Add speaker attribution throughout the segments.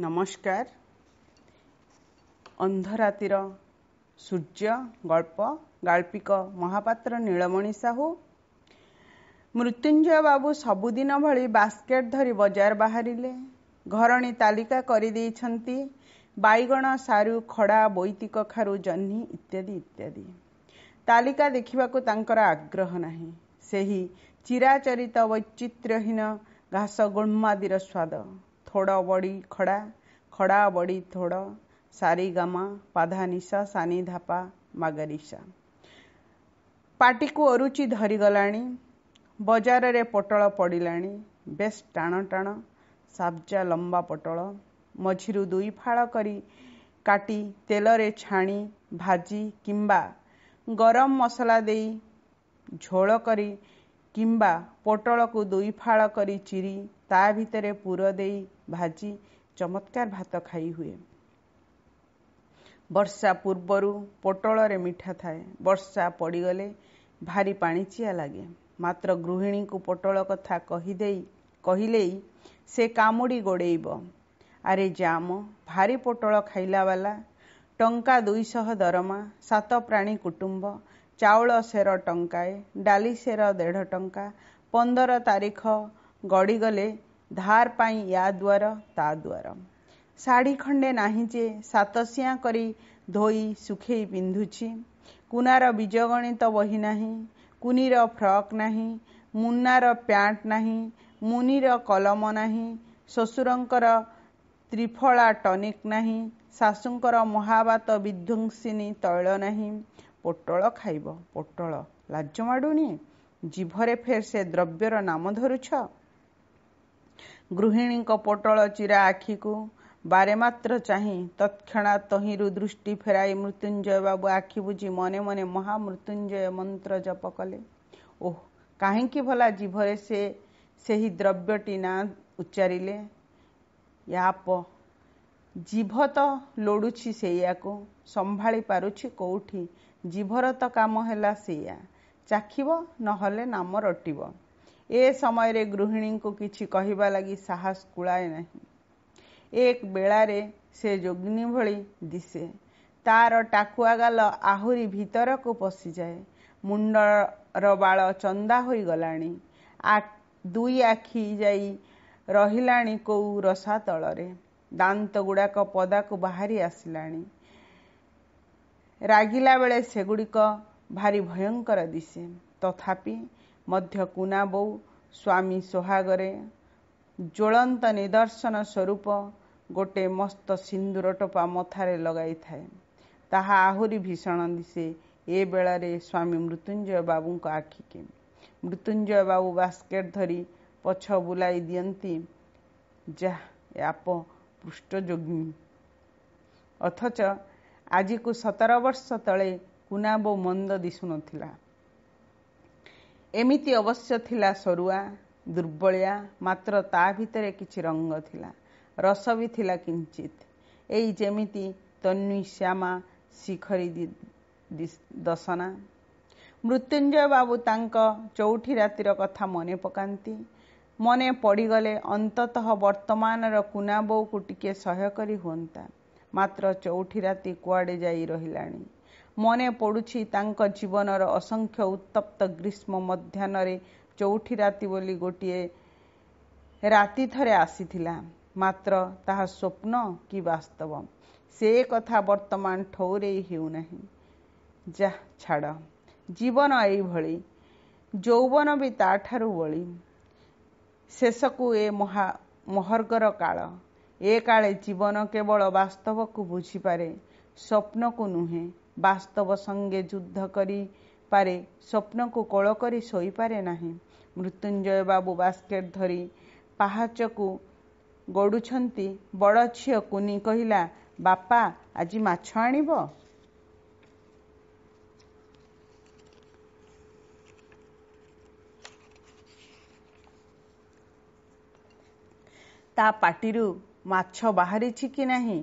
Speaker 1: ନମସ୍କାର ଅନ୍ଧରାତିର ସୂର୍ଯ୍ୟ ଗଳ୍ପ ଗାଳ୍ପିକ ମହାପାତ୍ର ନୀଳମଣି ସାହୁ ମୃତ୍ୟୁଞ୍ଜୟ ବାବୁ ସବୁଦିନ ଭଳି ବାସ୍କେଟ୍ ଧରି ବଜାର ବାହାରିଲେ ଘରଣୀ ତାଲିକା କରିଦେଇଛନ୍ତି ବାଇଗଣ ସାରୁ ଖଡ଼ା ବୈତିକ ଖାରୁ ଜହ୍ନି ଇତ୍ୟାଦି ଇତ୍ୟାଦି ତାଲିକା ଦେଖିବାକୁ ତାଙ୍କର ଆଗ୍ରହ ନାହିଁ ସେହି ଚିରାଚରିତ ବୈଚିତ୍ର୍ୟହୀନ ଘାସ ଗୁଳ୍ମାଦିର ସ୍ୱାଦ ଥୋଡ଼ ବଡ଼ି ଖଡ଼ା ଖଡ଼ା ବଡ଼ି ଥୋଡ଼ ସାରି ଗାମା ନିଶା ସାନି ଧାପା ମାଗରିସା ପାଟିକୁ ଅରୁଚି ଧରିଗଲାଣି ବଜାରରେ ପୋଟଳ ପଡ଼ିଲାଣି ବେଶ ଟାଣ ଟାଣ ସାବଜା ଲମ୍ବା ପୋଟଳ ମଝିରୁ ଦୁଇ ଫାଳ କରି କାଟି ତେଲରେ ଛାଣି ଭାଜି କିମ୍ବା ଗରମ ମସଲା ଦେଇ ଝୋଳ କରି କିମ୍ବା ପୋଟଳକୁ ଦୁଇ ଫାଳ କରି ଚିରି ତା ଭିତରେ ପୁର ଦେଇ ଭାଜି ଚମତ୍କାର ଭାତ ଖାଇ ହୁଏ ବର୍ଷା ପୂର୍ବରୁ ପୋଟଳରେ ମିଠା ଥାଏ ବର୍ଷା ପଡ଼ିଗଲେ ଭାରି ପାଣି ଚିଆ ଲାଗେ ମାତ୍ର ଗୃହିଣୀଙ୍କୁ ପୋଟଳ କଥା କହିଦେଇ କହିଲେଇ ସେ କାମୁଡ଼ି ଗୋଡ଼େଇବ ଆରେ ଜାମ ଭାରି ପୋଟଳ ଖାଇଲା ବାଲା ଟଙ୍କା ଦୁଇଶହ ଦରମା ସାତ ପ୍ରାଣୀ କୁଟୁମ୍ବ ଚାଉଳ ସେର ଟଙ୍କାଏ ଡାଲି ସେର ଦେଢ଼ ଟଙ୍କା ପନ୍ଦର ତାରିଖ ଗଡ଼ିଗଲେ ଧାର ପାଇଁ ୟା ଦ୍ୱାର ତା ଦ୍ୱାର ଶାଢ଼ୀ ଖଣ୍ଡେ ନାହିଁ ଯେ ସାତସିଆଁ କରି ଧୋଇ ଶୁଖେଇ ପିନ୍ଧୁଛି କୁନାର ବୀଜଗଣିତ ବହି ନାହିଁ କୁନିର ଫ୍ରକ୍ ନାହିଁ ମୁନ୍ନାର ପ୍ୟାଣ୍ଟ ନାହିଁ ମୁନିର କଲମ ନାହିଁ ଶ୍ୱଶୁରଙ୍କର ତ୍ରିଫଳା ଟନିକ୍ ନାହିଁ ଶାଶୁଙ୍କର ମହାବାତ ବିଧ୍ୱଂସିନୀ ତୈଳ ନାହିଁ ପୋଟଳ ଖାଇବ ପୋଟଳ ଲାଜ ମାଡ଼ୁନି ଜିଭରେ ଫେର ସେ ଦ୍ରବ୍ୟର ନାମ ଧରୁଛ ଗୃହିଣୀଙ୍କ ପୋଟଳ ଚିରା ଆଖିକୁ ବାରେ ମାତ୍ର ଚାହିଁ ତତ୍କ୍ଷଣାତ୍ ତହିଁରୁ ଦୃଷ୍ଟି ଫେରାଇ ମୃତ୍ୟୁଞ୍ଜୟ ବାବୁ ଆଖି ବୁଝି ମନେ ମନେ ମହା ମୃତ୍ୟୁଞ୍ଜୟ ମନ୍ତ୍ର ଜପ କଲେ ଓହ୍ କାହିଁକି ଭଲା ଜିଭରେ ସେ ସେହି ଦ୍ରବ୍ୟଟି ନା ଉଚ୍ଚାରିଲେ ୟାପ ଜିଭ ତ ଲୋଡ଼ୁଛି ସେଇଆକୁ ସମ୍ଭାଳି ପାରୁଛି କେଉଁଠି ଜିଭର ତ କାମ ହେଲା ସେଇଆ ଚାଖିବ ନହେଲେ ନାମ ରଟିବ ଏ ସମୟରେ ଗୃହିଣୀଙ୍କୁ କିଛି କହିବା ଲାଗି ସାହସ କୁଳାଏ ନାହିଁ ଏକ ବେଳାରେ ସେ ଯୋଗିନୀ ଭଳି ଦିଶେ ତାର ଟାକୁଆ ଗାଲ ଆହୁରି ଭିତରକୁ ପଶିଯାଏ ମୁଣ୍ଡର ବାଳ ଚନ୍ଦା ହୋଇଗଲାଣି ଦୁଇ ଆଖି ଯାଇ ରହିଲାଣି କୋଉ ରସା ତଳରେ ଦାନ୍ତ ଗୁଡ଼ାକ ପଦାକୁ ବାହାରି ଆସିଲାଣି ରାଗିଲା ବେଳେ ସେଗୁଡ଼ିକ ଭାରି ଭୟଙ୍କର ଦିଶେ ତଥାପି ମଧ୍ୟ କୁନା ବୋଉ ସ୍ୱାମୀ ସୋହାଗରେ ଜ୍ୱଳନ୍ତ ନିଦର୍ଶନ ସ୍ୱରୂପ ଗୋଟେ ମସ୍ତ ସିନ୍ଦୁର ଟୋପା ମଥାରେ ଲଗାଇଥାଏ ତାହା ଆହୁରି ଭୀଷଣ ଦିଶେ ଏ ବେଳରେ ସ୍ୱାମୀ ମୃତ୍ୟୁଞ୍ଜୟ ବାବୁଙ୍କ ଆଖିକି ମୃତ୍ୟୁଞ୍ଜୟ ବାବୁ ବାସ୍କେଟ୍ ଧରି ପଛ ବୁଲାଇ ଦିଅନ୍ତି ଯାହା ଆପ ପୃଷ୍ଠଯୋଗୀ ଅଥଚ ଆଜିକୁ ସତର ବର୍ଷ ତଳେ କୁନା ବୋଉ ମନ୍ଦ ଦିଶୁନଥିଲା ଏମିତି ଅବଶ୍ୟ ଥିଲା ସରୁଆ ଦୁର୍ବଳିଆ ମାତ୍ର ତା ଭିତରେ କିଛି ରଙ୍ଗ ଥିଲା ରସ ବି ଥିଲା କିଞ୍ଚିତ ଏଇ ଯେମିତି ତନ୍ୱୀ ଶ୍ୟାମା ଶିଖରୀ ଦଶନା ମୃତ୍ୟୁଞ୍ଜୟ ବାବୁ ତାଙ୍କ ଚଉଠି ରାତିର କଥା ମନେ ପକାନ୍ତି ମନେ ପଡ଼ିଗଲେ ଅନ୍ତତଃ ବର୍ତ୍ତମାନର କୁନା ବୋଉକୁ ଟିକିଏ ସହ୍ୟ କରି ହୁଅନ୍ତା ମାତ୍ର ଚଉଠି ରାତି କୁଆଡ଼େ ଯାଇ ରହିଲାଣି ମନେ ପଡ଼ୁଛି ତାଙ୍କ ଜୀବନର ଅସଂଖ୍ୟ ଉତ୍ତପ୍ତ ଗ୍ରୀଷ୍ମ ମଧ୍ୟାହ୍ନରେ ଚଉଠି ରାତି ବୋଲି ଗୋଟିଏ ରାତି ଥରେ ଆସିଥିଲା ମାତ୍ର ତାହା ସ୍ୱପ୍ନ କି ବାସ୍ତବ ସେ କଥା ବର୍ତ୍ତମାନ ଠଉରେଇ ହେଉନାହିଁ ଯାହା ଛାଡ଼ ଜୀବନ ଏଇଭଳି ଯୌବନ ବି ତାଠାରୁ ବଳି ଶେଷକୁ ଏ ମହା ମହର୍ଗର କାଳ ଏ କାଳେ ଜୀବନ କେବଳ ବାସ୍ତବକୁ ବୁଝିପାରେ ସ୍ୱପ୍ନକୁ ନୁହେଁ ବାସ୍ତବ ସଙ୍ଗେ ଯୁଦ୍ଧ କରିପାରେ ସ୍ୱପ୍ନକୁ କୋଳ କରି ଶୋଇପାରେ ନାହିଁ ମୃତ୍ୟୁଞ୍ଜୟ ବାବୁ ବାସ୍କେଟ୍ ଧରି ପାହାଚକୁ ଗଡ଼ୁଛନ୍ତି ବଡ଼ ଝିଅ କୁନି କହିଲା ବାପା ଆଜି ମାଛ ଆଣିବ ତା ପାଟିରୁ ମାଛ ବାହାରିଛି କି ନାହିଁ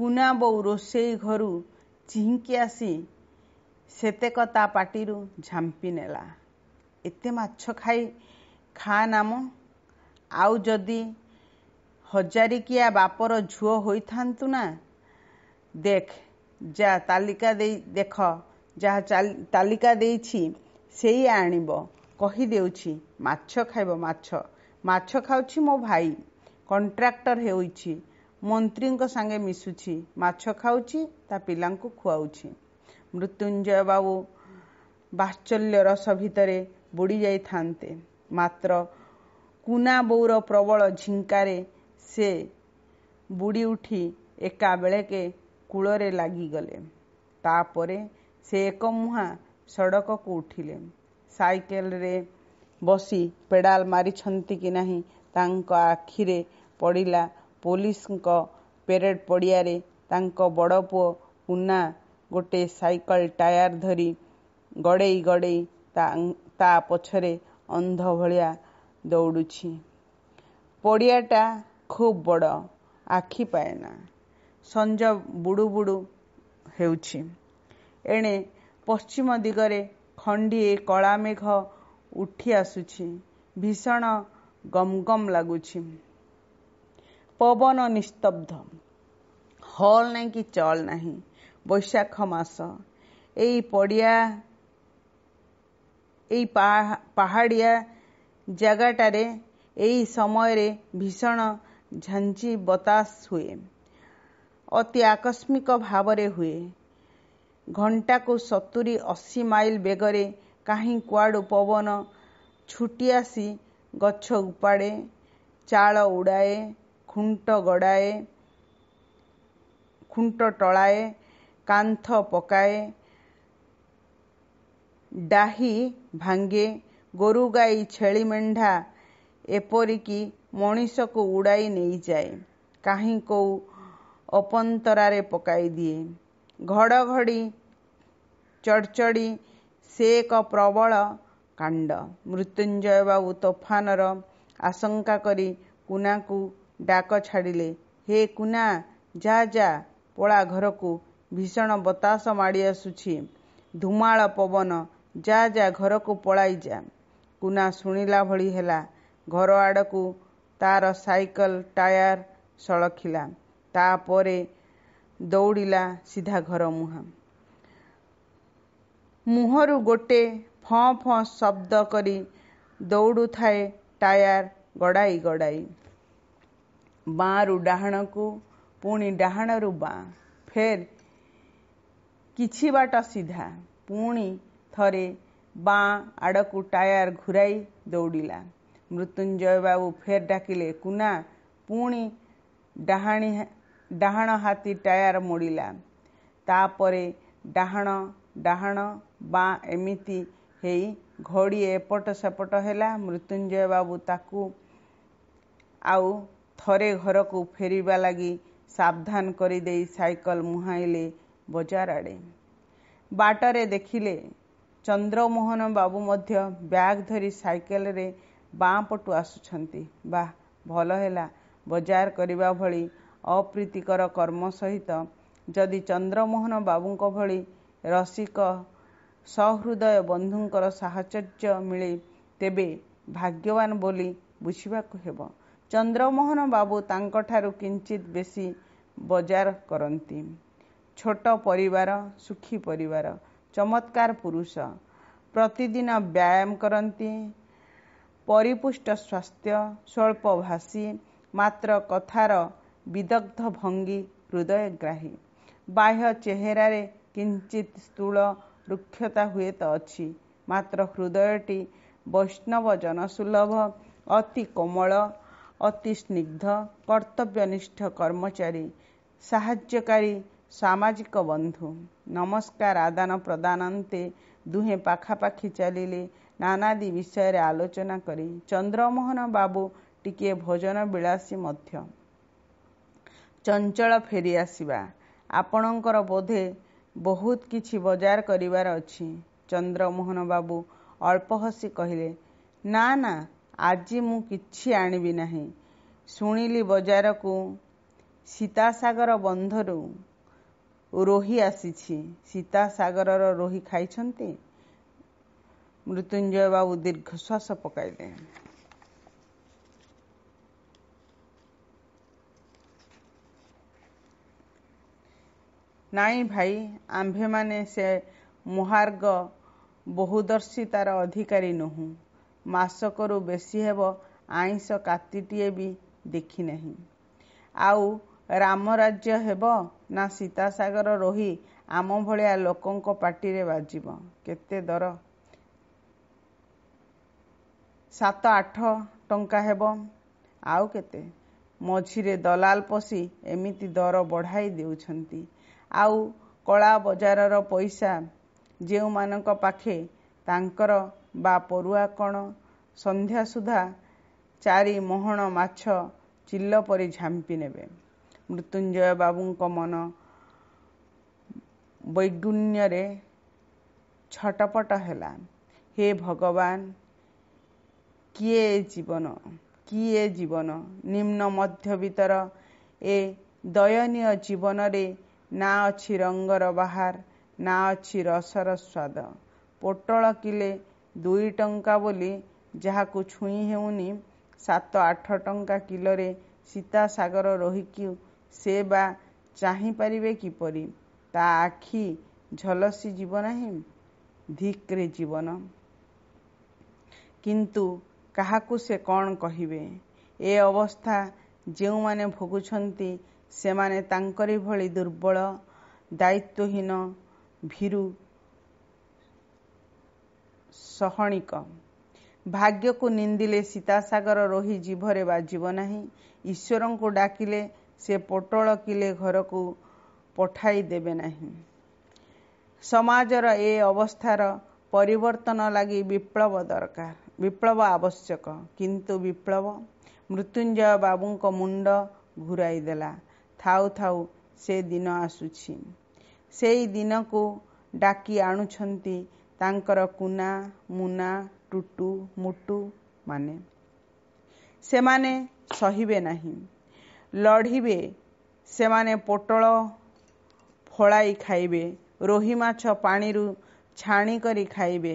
Speaker 1: କୁନା ବୋଉ ରୋଷେଇ ଘରୁ ଚିହିଁକି ଆସି ସେତେକ ତା ପାଟିରୁ ଝାମ୍ପି ନେଲା ଏତେ ମାଛ ଖାଇ ଖା ନାମ ଆଉ ଯଦି ହଜାରିକିଆ ବାପର ଝୁଅ ହୋଇଥାନ୍ତୁ ନା ଦେଖ ଯା ତାଲିକା ଦେଇ ଦେଖ ଯାହା ତାଲିକା ଦେଇଛି ସେଇ ଆଣିବ କହିଦେଉଛି ମାଛ ଖାଇବ ମାଛ ମାଛ ଖାଉଛି ମୋ ଭାଇ କଣ୍ଟ୍ରାକ୍ଟର ହେଉଛି ମନ୍ତ୍ରୀଙ୍କ ସାଙ୍ଗେ ମିଶୁଛି ମାଛ ଖାଉଛି ତା ପିଲାଙ୍କୁ ଖୁଆଉଛି ମୃତ୍ୟୁଞ୍ଜୟ ବାବୁ ବାତ୍ସଲ୍ୟ ରସ ଭିତରେ ବୁଡ଼ି ଯାଇଥାନ୍ତେ ମାତ୍ର କୁନା ବୋଉର ପ୍ରବଳ ଝିଙ୍କାରେ ସେ ବୁଡ଼ି ଉଠି ଏକାବେଳେକେ କୂଳରେ ଲାଗିଗଲେ ତାପରେ ସେ ଏକ ମୁହାଁ ସଡ଼କକୁ ଉଠିଲେ ସାଇକେଲରେ ବସି ପେଡ଼ାଲ ମାରିଛନ୍ତି କି ନାହିଁ ତାଙ୍କ ଆଖିରେ ପଡ଼ିଲା ପୋଲିସଙ୍କ ପେରେଡ୍ ପଡ଼ିଆରେ ତାଙ୍କ ବଡ଼ ପୁଅ ପୁନା ଗୋଟିଏ ସାଇକେଲ ଟାୟାର ଧରି ଗଡ଼େଇ ଗଡ଼େଇ ତା ପଛରେ ଅନ୍ଧ ଭଳିଆ ଦୌଡ଼ୁଛି ପଡ଼ିଆଟା ଖୁବ୍ ବଡ଼ ଆଖି ପାଏ ନା ସଞ୍ଜ ବୁଡ଼ୁ ବୁଡ଼ୁ ହେଉଛି ଏଣେ ପଶ୍ଚିମ ଦିଗରେ ଖଣ୍ଡିଏ କଳା ମେଘ ଉଠି ଆସୁଛି ଭୀଷଣ ଗମ୍ଗମ୍ ଲାଗୁଛି ପବନ ନିସ୍ତବ୍ଧ ହଲ୍ ନାହିଁ କି ଚଲ୍ ନାହିଁ ବୈଶାଖ ମାସ ଏଇ ପଡ଼ିଆ ଏଇ ପାହାଡ଼ିଆ ଜାଗାଟାରେ ଏଇ ସମୟରେ ଭୀଷଣ ଝାଞ୍ଜି ବତାସ ହୁଏ ଅତି ଆକସ୍ମିକ ଭାବରେ ହୁଏ ଘଣ୍ଟାକୁ ସତୁରି ଅଶୀ ମାଇଲ ବେଗରେ କାହିଁ କୁଆଡ଼ୁ ପବନ ଛୁଟି ଆସି ଗଛ ଉପାଡ଼େ ଚାଳ ଉଡ଼ାଏ ଖୁଣ୍ଟ ଗଡ଼ାଏ ଖୁଣ୍ଟ ଟଳାଏ କାନ୍ଥ ପକାଏ ଡାହି ଭାଙ୍ଗେ ଗୋରୁ ଗାଈ ଛେଳି ମେଣ୍ଢା ଏପରିକି ମଣିଷକୁ ଉଡ଼ାଇ ନେଇଯାଏ କାହିଁ କେଉଁ ଅପନ୍ତରାରେ ପକାଇ ଦିଏ ଘଡ଼ଘଡ଼ି ଚଡ଼ଚଡ଼ି ସେ ଏକ ପ୍ରବଳ କାଣ୍ଡ ମୃତ୍ୟୁଞ୍ଜୟ ବାବୁ ତୋଫାନର ଆଶଙ୍କା କରି କୁନାକୁ ଡାକ ଛାଡ଼ିଲେ ହେ କୁନା ଯା ଯା ପଳା ଘରକୁ ଭୀଷଣ ବତାସ ମାଡ଼ି ଆସୁଛି ଧୂମାଳ ପବନ ଯା ଯା ଘରକୁ ପଳାଇ ଯା କୁନା ଶୁଣିଲା ଭଳି ହେଲା ଘର ଆଡ଼କୁ ତାର ସାଇକେଲ ଟାୟାର ସଳଖିଲା ତାପରେ ଦୌଡ଼ିଲା ସିଧା ଘର ମୁହାଁ ମୁହଁରୁ ଗୋଟେ ଫଁ ଫଁ ଶବ୍ଦ କରି ଦୌଡ଼ୁଥାଏ ଟାୟାର ଗଡ଼ାଇ ଗଡ଼ାଇ ବାଁରୁ ଡାହାଣକୁ ପୁଣି ଡାହାଣରୁ ବାଁ ଫେର୍ କିଛି ବାଟ ସିଧା ପୁଣି ଥରେ ବାଁ ଆଡ଼କୁ ଟାୟାର ଘୁରାଇ ଦୌଡ଼ିଲା ମୃତ୍ୟୁଞ୍ଜୟ ବାବୁ ଫେର୍ ଡାକିଲେ କୁନା ପୁଣି ଡାହାଣୀ ଡାହାଣ ହାତୀ ଟାୟାର ମୋଡ଼ିଲା ତାପରେ ଡାହାଣ ଡାହାଣ ବା ଏମିତି ହେଇ ଘଡ଼ି ଏପଟ ସେପଟ ହେଲା ମୃତ୍ୟୁଞ୍ଜୟ ବାବୁ ତାକୁ ଆଉ ଥରେ ଘରକୁ ଫେରିବା ଲାଗି ସାବଧାନ କରିଦେଇ ସାଇକଲ ମୁହାଁଇଲେ ବଜାର ଆଡ଼େ ବାଟରେ ଦେଖିଲେ ଚନ୍ଦ୍ରମୋହନ ବାବୁ ମଧ୍ୟ ବ୍ୟାଗ୍ ଧରି ସାଇକେଲରେ ବାଁ ପଟୁ ଆସୁଛନ୍ତି ବା ଭଲ ହେଲା ବଜାର କରିବା ଭଳି ଅପ୍ରୀତିକର କର୍ମ ସହିତ ଯଦି ଚନ୍ଦ୍ରମୋହନ ବାବୁଙ୍କ ଭଳି ରସିକ ସହୃଦୟ ବନ୍ଧୁଙ୍କର ସାହଚର୍ଯ୍ୟ ମିଳେ ତେବେ ଭାଗ୍ୟବାନ ବୋଲି ବୁଝିବାକୁ ହେବ ଚନ୍ଦ୍ରମୋହନ ବାବୁ ତାଙ୍କଠାରୁ କିଞ୍ଚିତ ବେଶୀ ବଜାର କରନ୍ତି ଛୋଟ ପରିବାର ସୁଖୀ ପରିବାର ଚମତ୍କାର ପୁରୁଷ ପ୍ରତିଦିନ ବ୍ୟାୟାମ କରନ୍ତି ପରିପୁଷ୍ଟ ସ୍ୱାସ୍ଥ୍ୟ ସ୍ୱଳ୍ପ ଭାଷୀ ମାତ୍ର କଥାର ବିଦଗ୍ଧ ଭଙ୍ଗୀ ହୃଦୟଗ୍ରାହୀ ବାହ୍ୟ ଚେହେରାରେ କିଞ୍ଚିତ ସ୍ଥୂଳ ରୁକ୍ଷତା ହୁଏତ ଅଛି ମାତ୍ର ହୃଦୟଟି ବୈଷ୍ଣବ ଜନସୁଲଭ ଅତି କୋମଳ ଅତି ସ୍ନିଗ୍ଧ କର୍ତ୍ତବ୍ୟନିଷ୍ଠ କର୍ମଚାରୀ ସାହାଯ୍ୟକାରୀ ସାମାଜିକ ବନ୍ଧୁ ନମସ୍କାର ଆଦାନ ପ୍ରଦାନନ୍ତେ ଦୁହେଁ ପାଖାପାଖି ଚାଲିଲେ ନାନାଦି ବିଷୟରେ ଆଲୋଚନା କରି ଚନ୍ଦ୍ରମୋହନ ବାବୁ ଟିକିଏ ଭୋଜନ ବିଳାସୀ ମଧ୍ୟ ଚଞ୍ଚଳ ଫେରିଆସିବା ଆପଣଙ୍କର ବୋଧେ ବହୁତ କିଛି ବଜାର କରିବାର ଅଛି ଚନ୍ଦ୍ରମୋହନ ବାବୁ ଅଳ୍ପ ହସି କହିଲେ ନା ନା ଆଜି ମୁଁ କିଛି ଆଣିବି ନାହିଁ ଶୁଣିଲି ବଜାରକୁ ସୀତାସାଗର ବନ୍ଧରୁ ରୋହି ଆସିଛି ସୀତାସାଗରର ରୋହି ଖାଇଛନ୍ତି ମୃତ୍ୟୁଞ୍ଜୟ ବାବୁ ଦୀର୍ଘଶ୍ୱାସ ପକାଇଲେ ନାଇଁ ଭାଇ ଆମ୍ଭେମାନେ ସେ ମହାର୍ଗ ବହୁଦର୍ଶିତାର ଅଧିକାରୀ ନୁହଁ ମାସକରୁ ବେଶି ହେବ ଆଇଁଷ କାତିଟିଏ ବି ଦେଖିନାହିଁ ଆଉ ରାମ ରାଜ୍ୟ ହେବ ନା ସୀତାସାଗର ରହି ଆମ ଭଳିଆ ଲୋକଙ୍କ ପାଟିରେ ବାଜିବ କେତେ ଦର ସାତ ଆଠ ଟଙ୍କା ହେବ ଆଉ କେତେ ମଝିରେ ଦଲାଲ ପଶି ଏମିତି ଦର ବଢ଼ାଇ ଦେଉଛନ୍ତି ଆଉ କଳା ବଜାରର ପଇସା ଯେଉଁମାନଙ୍କ ପାଖେ ତାଙ୍କର ବା ପରୁଆ କ'ଣ ସନ୍ଧ୍ୟା ସୁଦ୍ଧା ଚାରି ମହଣ ମାଛ ଚିଲ ପରି ଝାମ୍ପି ନେବେ ମୃତ୍ୟୁଞ୍ଜୟ ବାବୁଙ୍କ ମନ ବୈଗୁଣ୍ୟରେ ଛଟପଟ ହେଲା ହେ ଭଗବାନ କିଏ ଜୀବନ କିଏ ଜୀବନ ନିମ୍ନ ମଧ୍ୟବିତ୍ତର ଏ ଦୟନୀୟ ଜୀବନରେ ନା ଅଛି ରଙ୍ଗର ବାହାର ନା ଅଛି ରସର ସ୍ୱାଦ ପୋଟଳ କିଲେ ଦୁଇ ଟଙ୍କା ବୋଲି ଯାହାକୁ ଛୁଇଁ ହେଉନି ସାତ ଆଠ ଟଙ୍କା କିଲୋରେ ସୀତାସାଗର ରହିକି ସେ ବା ଚାହିଁପାରିବେ କିପରି ତା ଆଖି ଝଲସି ଯିବ ନାହିଁ ଧିକ୍ରେ ଜୀବନ କିନ୍ତୁ କାହାକୁ ସେ କ'ଣ କହିବେ ଏ ଅବସ୍ଥା ଯେଉଁମାନେ ଭୋଗୁଛନ୍ତି ସେମାନେ ତାଙ୍କରି ଭଳି ଦୁର୍ବଳ ଦାୟିତ୍ୱହୀନ ଭୀରୁ ସହଣିକ ଭାଗ୍ୟକୁ ନିନ୍ଦିଲେ ସୀତାସାଗର ରହି ଜିଭରେ ବାଜିବ ନାହିଁ ଈଶ୍ୱରଙ୍କୁ ଡାକିଲେ ସେ ପୋଟଳ କିଲେ ଘରକୁ ପଠାଇ ଦେବେ ନାହିଁ ସମାଜର ଏ ଅବସ୍ଥାର ପରିବର୍ତ୍ତନ ଲାଗି ବିପ୍ଳବ ଦରକାର ବିପ୍ଳବ ଆବଶ୍ୟକ କିନ୍ତୁ ବିପ୍ଳବ ମୃତ୍ୟୁଞ୍ଜୟ ବାବୁଙ୍କ ମୁଣ୍ଡ ଘୁରାଇ ଦେଲା ଥାଉ ଥାଉ ସେ ଦିନ ଆସୁଛି ସେଇ ଦିନକୁ ଡାକି ଆଣୁଛନ୍ତି ତାଙ୍କର କୁନା ମୁନା ଟୁଟୁ ମୁଟୁ ମାନେ ସେମାନେ ସହିବେ ନାହିଁ ଲଢ଼ିବେ ସେମାନେ ପୋଟଳ ଫଳାଇ ଖାଇବେ ରୋହି ମାଛ ପାଣିରୁ ଛାଣି କରି ଖାଇବେ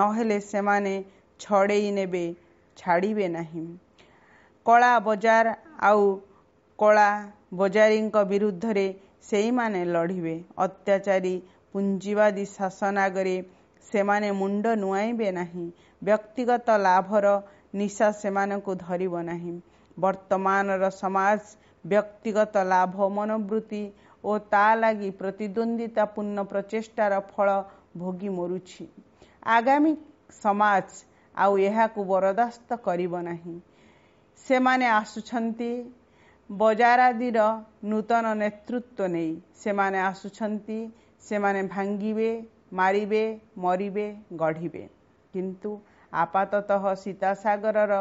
Speaker 1: ନହେଲେ ସେମାନେ ଛଡ଼େଇ ନେବେ ଛାଡ଼ିବେ ନାହିଁ କଳା ବଜାର ଆଉ କଳା ବଜାରୀଙ୍କ ବିରୁଦ୍ଧରେ ସେଇମାନେ ଲଢ଼ିବେ ଅତ୍ୟାଚାରୀ ପୁଞ୍ଜିବାଦୀ ଶାସନ ଆଗରେ ସେମାନେ ମୁଣ୍ଡ ନୁଆଁଇବେ ନାହିଁ ବ୍ୟକ୍ତିଗତ ଲାଭର ନିଶା ସେମାନଙ୍କୁ ଧରିବ ନାହିଁ ବର୍ତ୍ତମାନର ସମାଜ ବ୍ୟକ୍ତିଗତ ଲାଭ ମନୋବୃତ୍ତି ଓ ତା ଲାଗି ପ୍ରତିଦ୍ୱନ୍ଦ୍ୱିତାପୂର୍ଣ୍ଣ ପ୍ରଚେଷ୍ଟାର ଫଳ ଭୋଗି ମରୁଛି ଆଗାମୀ ସମାଜ ଆଉ ଏହାକୁ ବରଦାସ୍ତ କରିବ ନାହିଁ ସେମାନେ ଆସୁଛନ୍ତି ବଜାର ଆଦିର ନୂତନ ନେତୃତ୍ୱ ନେଇ ସେମାନେ ଆସୁଛନ୍ତି ସେମାନେ ଭାଙ୍ଗିବେ ମାରିବେ ମରିବେ ଗଢ଼ିବେ କିନ୍ତୁ ଆପାତତଃ ସୀତାସାଗରର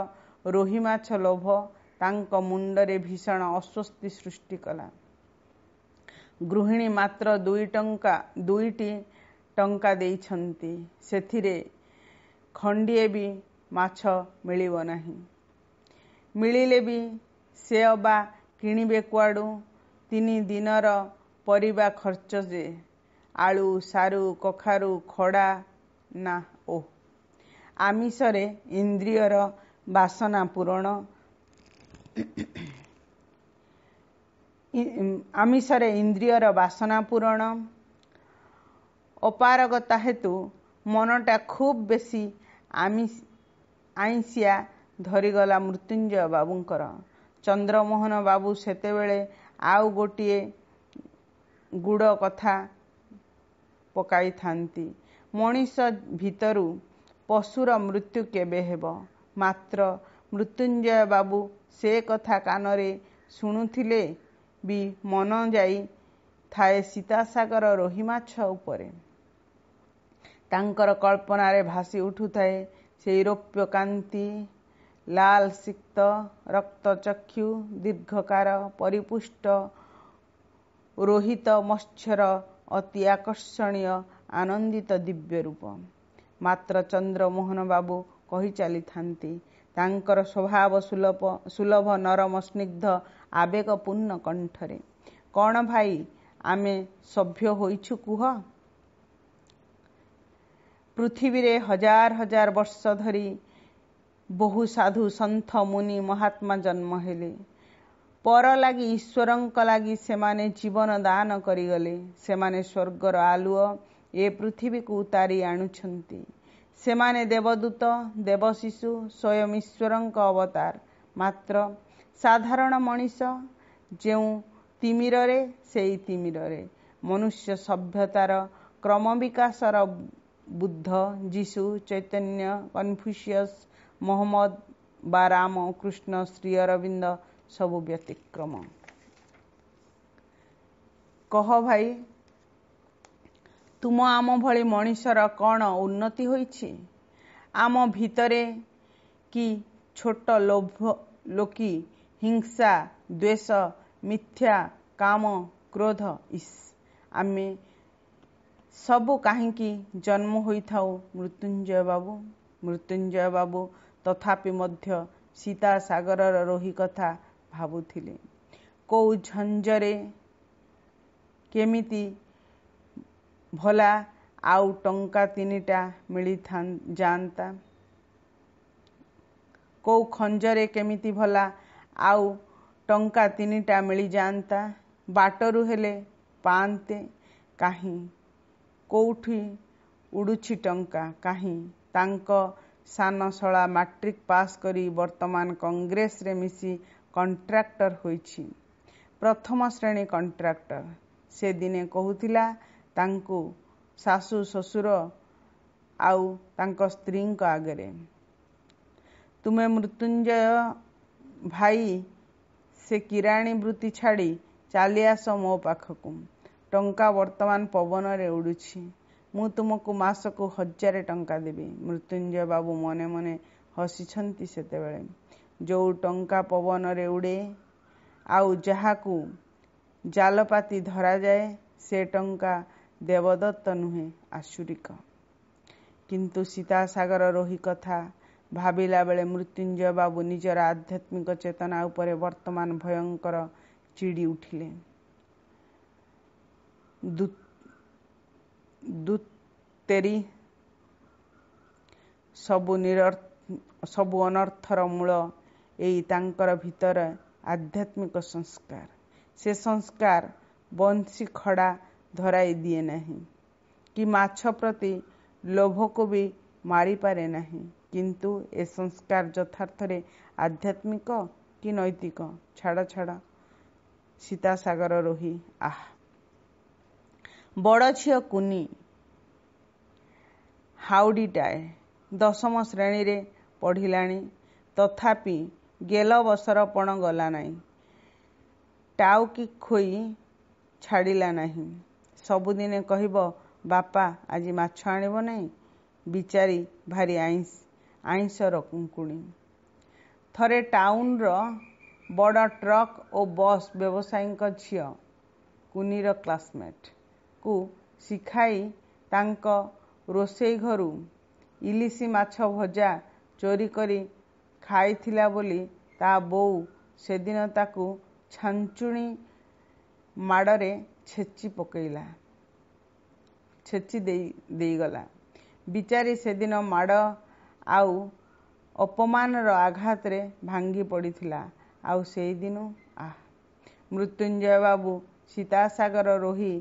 Speaker 1: ରୋହିମାଛ ଲୋଭ ତାଙ୍କ ମୁଣ୍ଡରେ ଭୀଷଣ ଅସ୍ୱସ୍ତି ସୃଷ୍ଟି କଲା ଗୃହିଣୀ ମାତ୍ର ଦୁଇ ଟଙ୍କା ଦୁଇଟି ଟଙ୍କା ଦେଇଛନ୍ତି ସେଥିରେ ଖଣ୍ଡିଏ ବି ମାଛ ମିଳିବ ନାହିଁ ମିଳିଲେ ବି ସେ ଅବା କିଣିବେ କୁଆଡ଼ୁ ତିନି ଦିନର ପରିବା ଖର୍ଚ୍ଚ ଯେ ଆଳୁ ସାରୁ କଖାରୁ ଖଡ଼ା ନା ଓ ଆମିଷରେ ଇନ୍ଦ୍ରିୟର ବାସନା ପୂରଣ ଆମିଷରେ ଇନ୍ଦ୍ରିୟର ବାସନା ପୂରଣ ଅପାରଗତା ହେତୁ ମନଟା ଖୁବ୍ ବେଶୀ ଆମିଷ ଆଇଁସିଆ ଧରିଗଲା ମୃତ୍ୟୁଞ୍ଜୟ ବାବୁଙ୍କର ଚନ୍ଦ୍ରମୋହନ ବାବୁ ସେତେବେଳେ ଆଉ ଗୋଟିଏ ଗୁଡ଼ କଥା ପକାଇଥାନ୍ତି ମଣିଷ ଭିତରୁ ପଶୁର ମୃତ୍ୟୁ କେବେ ହେବ ମାତ୍ର ମୃତ୍ୟୁଞ୍ଜୟ ବାବୁ ସେ କଥା କାନରେ ଶୁଣୁଥିଲେ ବି ମନ ଯାଇ ଥାଏ ସୀତାସାଗର ରୋହି ମାଛ ଉପରେ ତାଙ୍କର କଳ୍ପନାରେ ଭାସି ଉଠୁଥାଏ ସେଇ ରୌପ୍ୟ କାନ୍ତି ଲାଲ ସିକ୍ତ ରକ୍ତଚକ୍ଷୁ ଦୀର୍ଘକାର ପରିପୁଷ୍ଟ ରୋହିତ ମତ୍ସ୍ୟର ଅତି ଆକର୍ଷଣୀୟ ଆନନ୍ଦିତ ଦିବ୍ୟ ରୂପ ମାତ୍ର ଚନ୍ଦ୍ରମୋହନ ବାବୁ କହି ଚାଲିଥାନ୍ତି ତାଙ୍କର ସ୍ୱଭାବ ସୁଲଭ ସୁଲଭ ନରମ ସ୍ନିଗ୍ଧ ଆବେଗପୂର୍ଣ୍ଣ କଣ୍ଠରେ କ'ଣ ଭାଇ ଆମେ ସଭ୍ୟ ହୋଇଛୁ କୁହ ପୃଥିବୀରେ ହଜାର ହଜାର ବର୍ଷ ଧରି ବହୁ ସାଧୁ ସନ୍ଥ ମୁନି ମହାତ୍ମା ଜନ୍ମ ହେଲେ ପର ଲାଗି ଈଶ୍ୱରଙ୍କ ଲାଗି ସେମାନେ ଜୀବନ ଦାନ କରିଗଲେ ସେମାନେ ସ୍ୱର୍ଗର ଆଲୁଅ ଏ ପୃଥିବୀକୁ ଉତାରି ଆଣୁଛନ୍ତି ସେମାନେ ଦେବଦୂତ ଦେବଶିଶୁ ସ୍ୱୟଂ ଈଶ୍ୱରଙ୍କ ଅବତାର ମାତ୍ର ସାଧାରଣ ମଣିଷ ଯେଉଁ ତିମିରରେ ସେଇ ତିମିରରେ ମନୁଷ୍ୟ ସଭ୍ୟତାର କ୍ରମବିକାଶର ବୁଦ୍ଧ ଯୀଶୁ ଚୈତନ୍ୟ କନଫ୍ୟୁସିୟସ୍ ମହମ୍ମଦ ବା ରାମ କୃଷ୍ଣ ଶ୍ରୀ ଅରବିନ୍ଦ ସବୁ ବ୍ୟତିକ୍ରମ କହ ଭାଇ ତୁମ ଆମ ଭଳି ମଣିଷର କ'ଣ ଉନ୍ନତି ହୋଇଛି ଆମ ଭିତରେ କି ଛୋଟ ଲୋଭ ଲୋକି ହିଂସା ଦ୍ୱେଷ ମିଥ୍ୟା କାମ କ୍ରୋଧ ଇସ୍ ଆମେ ସବୁ କାହିଁକି ଜନ୍ମ ହୋଇଥାଉ ମୃତ୍ୟୁଞ୍ଜୟ ବାବୁ ମୃତ୍ୟୁଞ୍ଜୟ ବାବୁ ତଥାପି ମଧ୍ୟ ସୀତା ସାଗରର ରୋହି କଥା ଭାବୁଥିଲି କେଉଁ ଝଞ୍ଜରେ କେମିତି ଭଲା ଆଉ ଟଙ୍କା ତିନିଟା ମିଳିଥା ଯାଆନ୍ତା କେଉଁ ଖଞ୍ଜରେ କେମିତି ଭଲା ଆଉ ଟଙ୍କା ତିନିଟା ମିଳିଯାଆନ୍ତା ବାଟରୁ ହେଲେ ପାଆନ୍ତେ କାହିଁ କେଉଁଠି ଉଡ଼ୁଛି ଟଙ୍କା କାହିଁ ତାଙ୍କ ସାନ ଶଳା ମାଟ୍ରିକ ପାସ୍ କରି ବର୍ତ୍ତମାନ କଂଗ୍ରେସରେ ମିଶି କଣ୍ଟ୍ରାକ୍ଟର ହୋଇଛି ପ୍ରଥମ ଶ୍ରେଣୀ କଣ୍ଟ୍ରାକ୍ଟର ସେ ଦିନେ କହୁଥିଲା ତାଙ୍କୁ ଶାଶୁ ଶ୍ୱଶୁର ଆଉ ତାଙ୍କ ସ୍ତ୍ରୀଙ୍କ ଆଗରେ ତୁମେ ମୃତ୍ୟୁଞ୍ଜୟ ଭାଇ ସେ କିରାଣୀ ବୃତ୍ତି ଛାଡ଼ି ଚାଲି ଆସ ମୋ ପାଖକୁ ଟଙ୍କା ବର୍ତ୍ତମାନ ପବନରେ ଉଡ଼ୁଛି ମୁଁ ତୁମକୁ ମାସକୁ ହଜାରେ ଟଙ୍କା ଦେବି ମୃତ୍ୟୁଞ୍ଜୟ ବାବୁ ମନେ ମନେ ହସିଛନ୍ତି ସେତେବେଳେ ଯେଉଁ ଟଙ୍କା ପବନରେ ଉଡ଼େ ଆଉ ଯାହାକୁ ଜାଲପାତି ଧରାଯାଏ ସେ ଟଙ୍କା ଦେବଦତ୍ତ ନୁହେଁ ଆସୁରିକ କିନ୍ତୁ ସୀତାସାଗର ରୋହି କଥା ଭାବିଲା ବେଳେ ମୃତ୍ୟୁଞ୍ଜୟ ବାବୁ ନିଜର ଆଧ୍ୟାତ୍ମିକ ଚେତନା ଉପରେ ବର୍ତ୍ତମାନ ଭୟଙ୍କର ଚିଡ଼ି ଉଠିଲେ ସବୁ ସବୁ ଅନର୍ଥର ମୂଳ ଏଇ ତାଙ୍କର ଭିତରେ ଆଧ୍ୟାତ୍ମିକ ସଂସ୍କାର ସେ ସଂସ୍କାର ବଂଶୀ ଖଡ଼ା ଧରାଇ ଦିଏ ନାହିଁ କି ମାଛ ପ୍ରତି ଲୋଭକୁ ବି ମାରିପାରେ ନାହିଁ କିନ୍ତୁ ଏ ସଂସ୍କାର ଯଥାର୍ଥରେ ଆଧ୍ୟାତ୍ମିକ କି ନୈତିକ ଛାଡ଼ ଛାଡ଼ ସୀତାସାଗର ରୋହି ଆହ ବଡ଼ ଝିଅ କୁନି ହାଉଡ଼ିଟାଏ ଦଶମ ଶ୍ରେଣୀରେ ପଢ଼ିଲାଣି ତଥାପି ଗେଲ ବସର ପଣ ଗଲା ନାହିଁ ଟାଉକି ଖୋଇ ଛାଡ଼ିଲା ନାହିଁ ସବୁଦିନେ କହିବ ବାପା ଆଜି ମାଛ ଆଣିବ ନାହିଁ ବିଚାରି ଭାରି ଆଇଁଷ ଆଇଁଷ ରକୁଙ୍କୁଣି ଥରେ ଟାଉନର ବଡ଼ ଟ୍ରକ୍ ଓ ବସ୍ ବ୍ୟବସାୟୀଙ୍କ ଝିଅ କୁନିର କ୍ଲାସମେଟ୍କୁ ଶିଖାଇ ତାଙ୍କ ରୋଷେଇ ଘରୁ ଇଲିଶି ମାଛ ଭଜା ଚୋରି କରି ଖାଇଥିଲା ବୋଲି ତା ବୋଉ ସେଦିନ ତାକୁ ଛାଞ୍ଚୁଣି ମାଡ଼ରେ ଛେଚି ପକେଇଲା ଛେଚି ଦେଇ ଦେଇଗଲା ବିଚାରି ସେଦିନ ମାଡ଼ ଆଉ ଅପମାନର ଆଘାତରେ ଭାଙ୍ଗି ପଡ଼ିଥିଲା ଆଉ ସେଇଦିନ ଆହ ମୃତ୍ୟୁଞ୍ଜୟ ବାବୁ ସୀତାସାଗର ରୋହି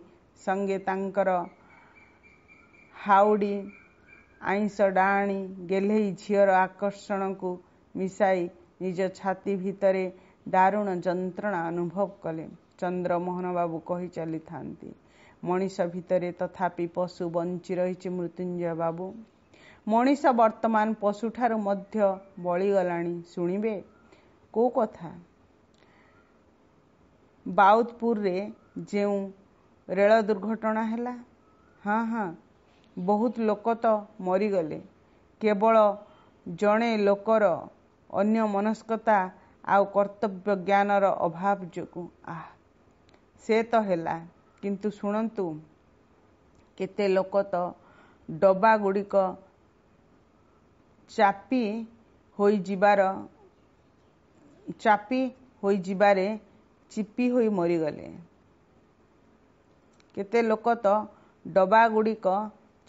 Speaker 1: ସଙ୍ଗେ ତାଙ୍କର ହାଉଡ଼ି ଆଇଁଷ ଡାହାଣୀ ଗେହ୍ଲେଇ ଝିଅର ଆକର୍ଷଣକୁ ମିଶାଇ ନିଜ ଛାତି ଭିତରେ ଦାରୁଣ ଯନ୍ତ୍ରଣା ଅନୁଭବ କଲେ ଚନ୍ଦ୍ରମୋହନ ବାବୁ କହି ଚାଲିଥାନ୍ତି ମଣିଷ ଭିତରେ ତଥାପି ପଶୁ ବଞ୍ଚି ରହିଛି ମୃତ୍ୟୁଞ୍ଜୟ ବାବୁ ମଣିଷ ବର୍ତ୍ତମାନ ପଶୁଠାରୁ ମଧ୍ୟ ବଳିଗଲାଣି ଶୁଣିବେ କେଉଁ କଥା ବାଉଦପୁରରେ ଯେଉଁ ରେଳ ଦୁର୍ଘଟଣା ହେଲା ହଁ ହଁ ବହୁତ ଲୋକ ତ ମରିଗଲେ କେବଳ ଜଣେ ଲୋକର ଅନ୍ୟ ମନସ୍କତା ଆଉ କର୍ତ୍ତବ୍ୟ ଜ୍ଞାନର ଅଭାବ ଯୋଗୁଁ ଆହ ସେ ତ ହେଲା କିନ୍ତୁ ଶୁଣନ୍ତୁ କେତେ ଲୋକ ତ ଡବା ଗୁଡ଼ିକ ଚାପି ହୋଇଯିବାର ଚାପି ହୋଇଯିବାରେ ଚିପି ହୋଇ ମରିଗଲେ କେତେ ଲୋକ ତ ଡବା ଗୁଡ଼ିକ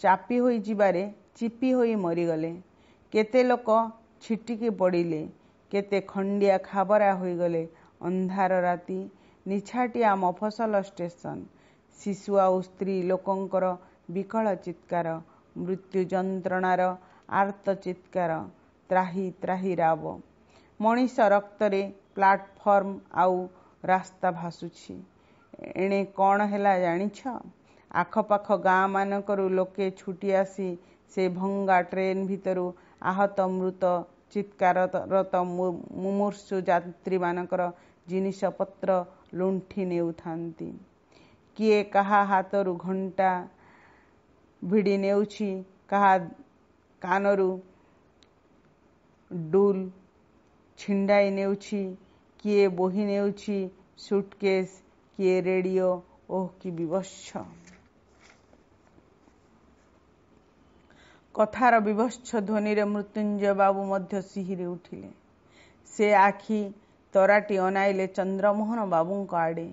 Speaker 1: ଚାପି ହୋଇଯିବାରେ ଚିପି ହୋଇ ମରିଗଲେ କେତେ ଲୋକ ଛିଟିକି ପଡ଼ିଲେ କେତେ ଖଣ୍ଡିଆ ଖାବରା ହୋଇଗଲେ ଅନ୍ଧାର ରାତି ନିଛାଟିଆ ମଫସଲ ଷ୍ଟେସନ ଶିଶୁ ଆଉ ସ୍ତ୍ରୀ ଲୋକଙ୍କର ବିକଳ ଚିତ୍କାର ମୃତ୍ୟୁ ଯନ୍ତ୍ରଣାର ଆର୍ତ୍ତ ଚିତ୍କାର ତ୍ରାହି ତ୍ରାହି ରାବ ମଣିଷ ରକ୍ତରେ ପ୍ଲାଟଫର୍ମ ଆଉ ରାସ୍ତା ଭାସୁଛି ଏଣେ କ'ଣ ହେଲା ଜାଣିଛ ଆଖପାଖ ଗାଁମାନଙ୍କରୁ ଲୋକେ ଛୁଟି ଆସି ସେ ଭଙ୍ଗା ଟ୍ରେନ୍ ଭିତରୁ ଆହତ ମୃତ ଚିତ୍କାରରତ ମୁମୂର୍ଷୁ ଯାତ୍ରୀମାନଙ୍କର ଜିନିଷପତ୍ର ଲୁଣ୍ଠି ନେଉଥାନ୍ତି କିଏ କାହା ହାତରୁ ଘଣ୍ଟା ଭିଡ଼ି ନେଉଛି କାହା କାନରୁ ଡୁଲ ଛିଣ୍ଡାଇ ନେଉଛି କିଏ ବୋହି ନେଉଛି ସୁଟକେସ୍ କିଏ ରେଡ଼ିଓ ଓ କି ବିବଶ କଥାର ବିଭତ୍ସ ଧ୍ୱନିରେ ମୃତ୍ୟୁଞ୍ଜୟ ବାବୁ ମଧ୍ୟ ସିହିରି ଉଠିଲେ ସେ ଆଖି ତରାଟି ଅନାଇଲେ ଚନ୍ଦ୍ରମୋହନ ବାବୁଙ୍କ ଆଡ଼େ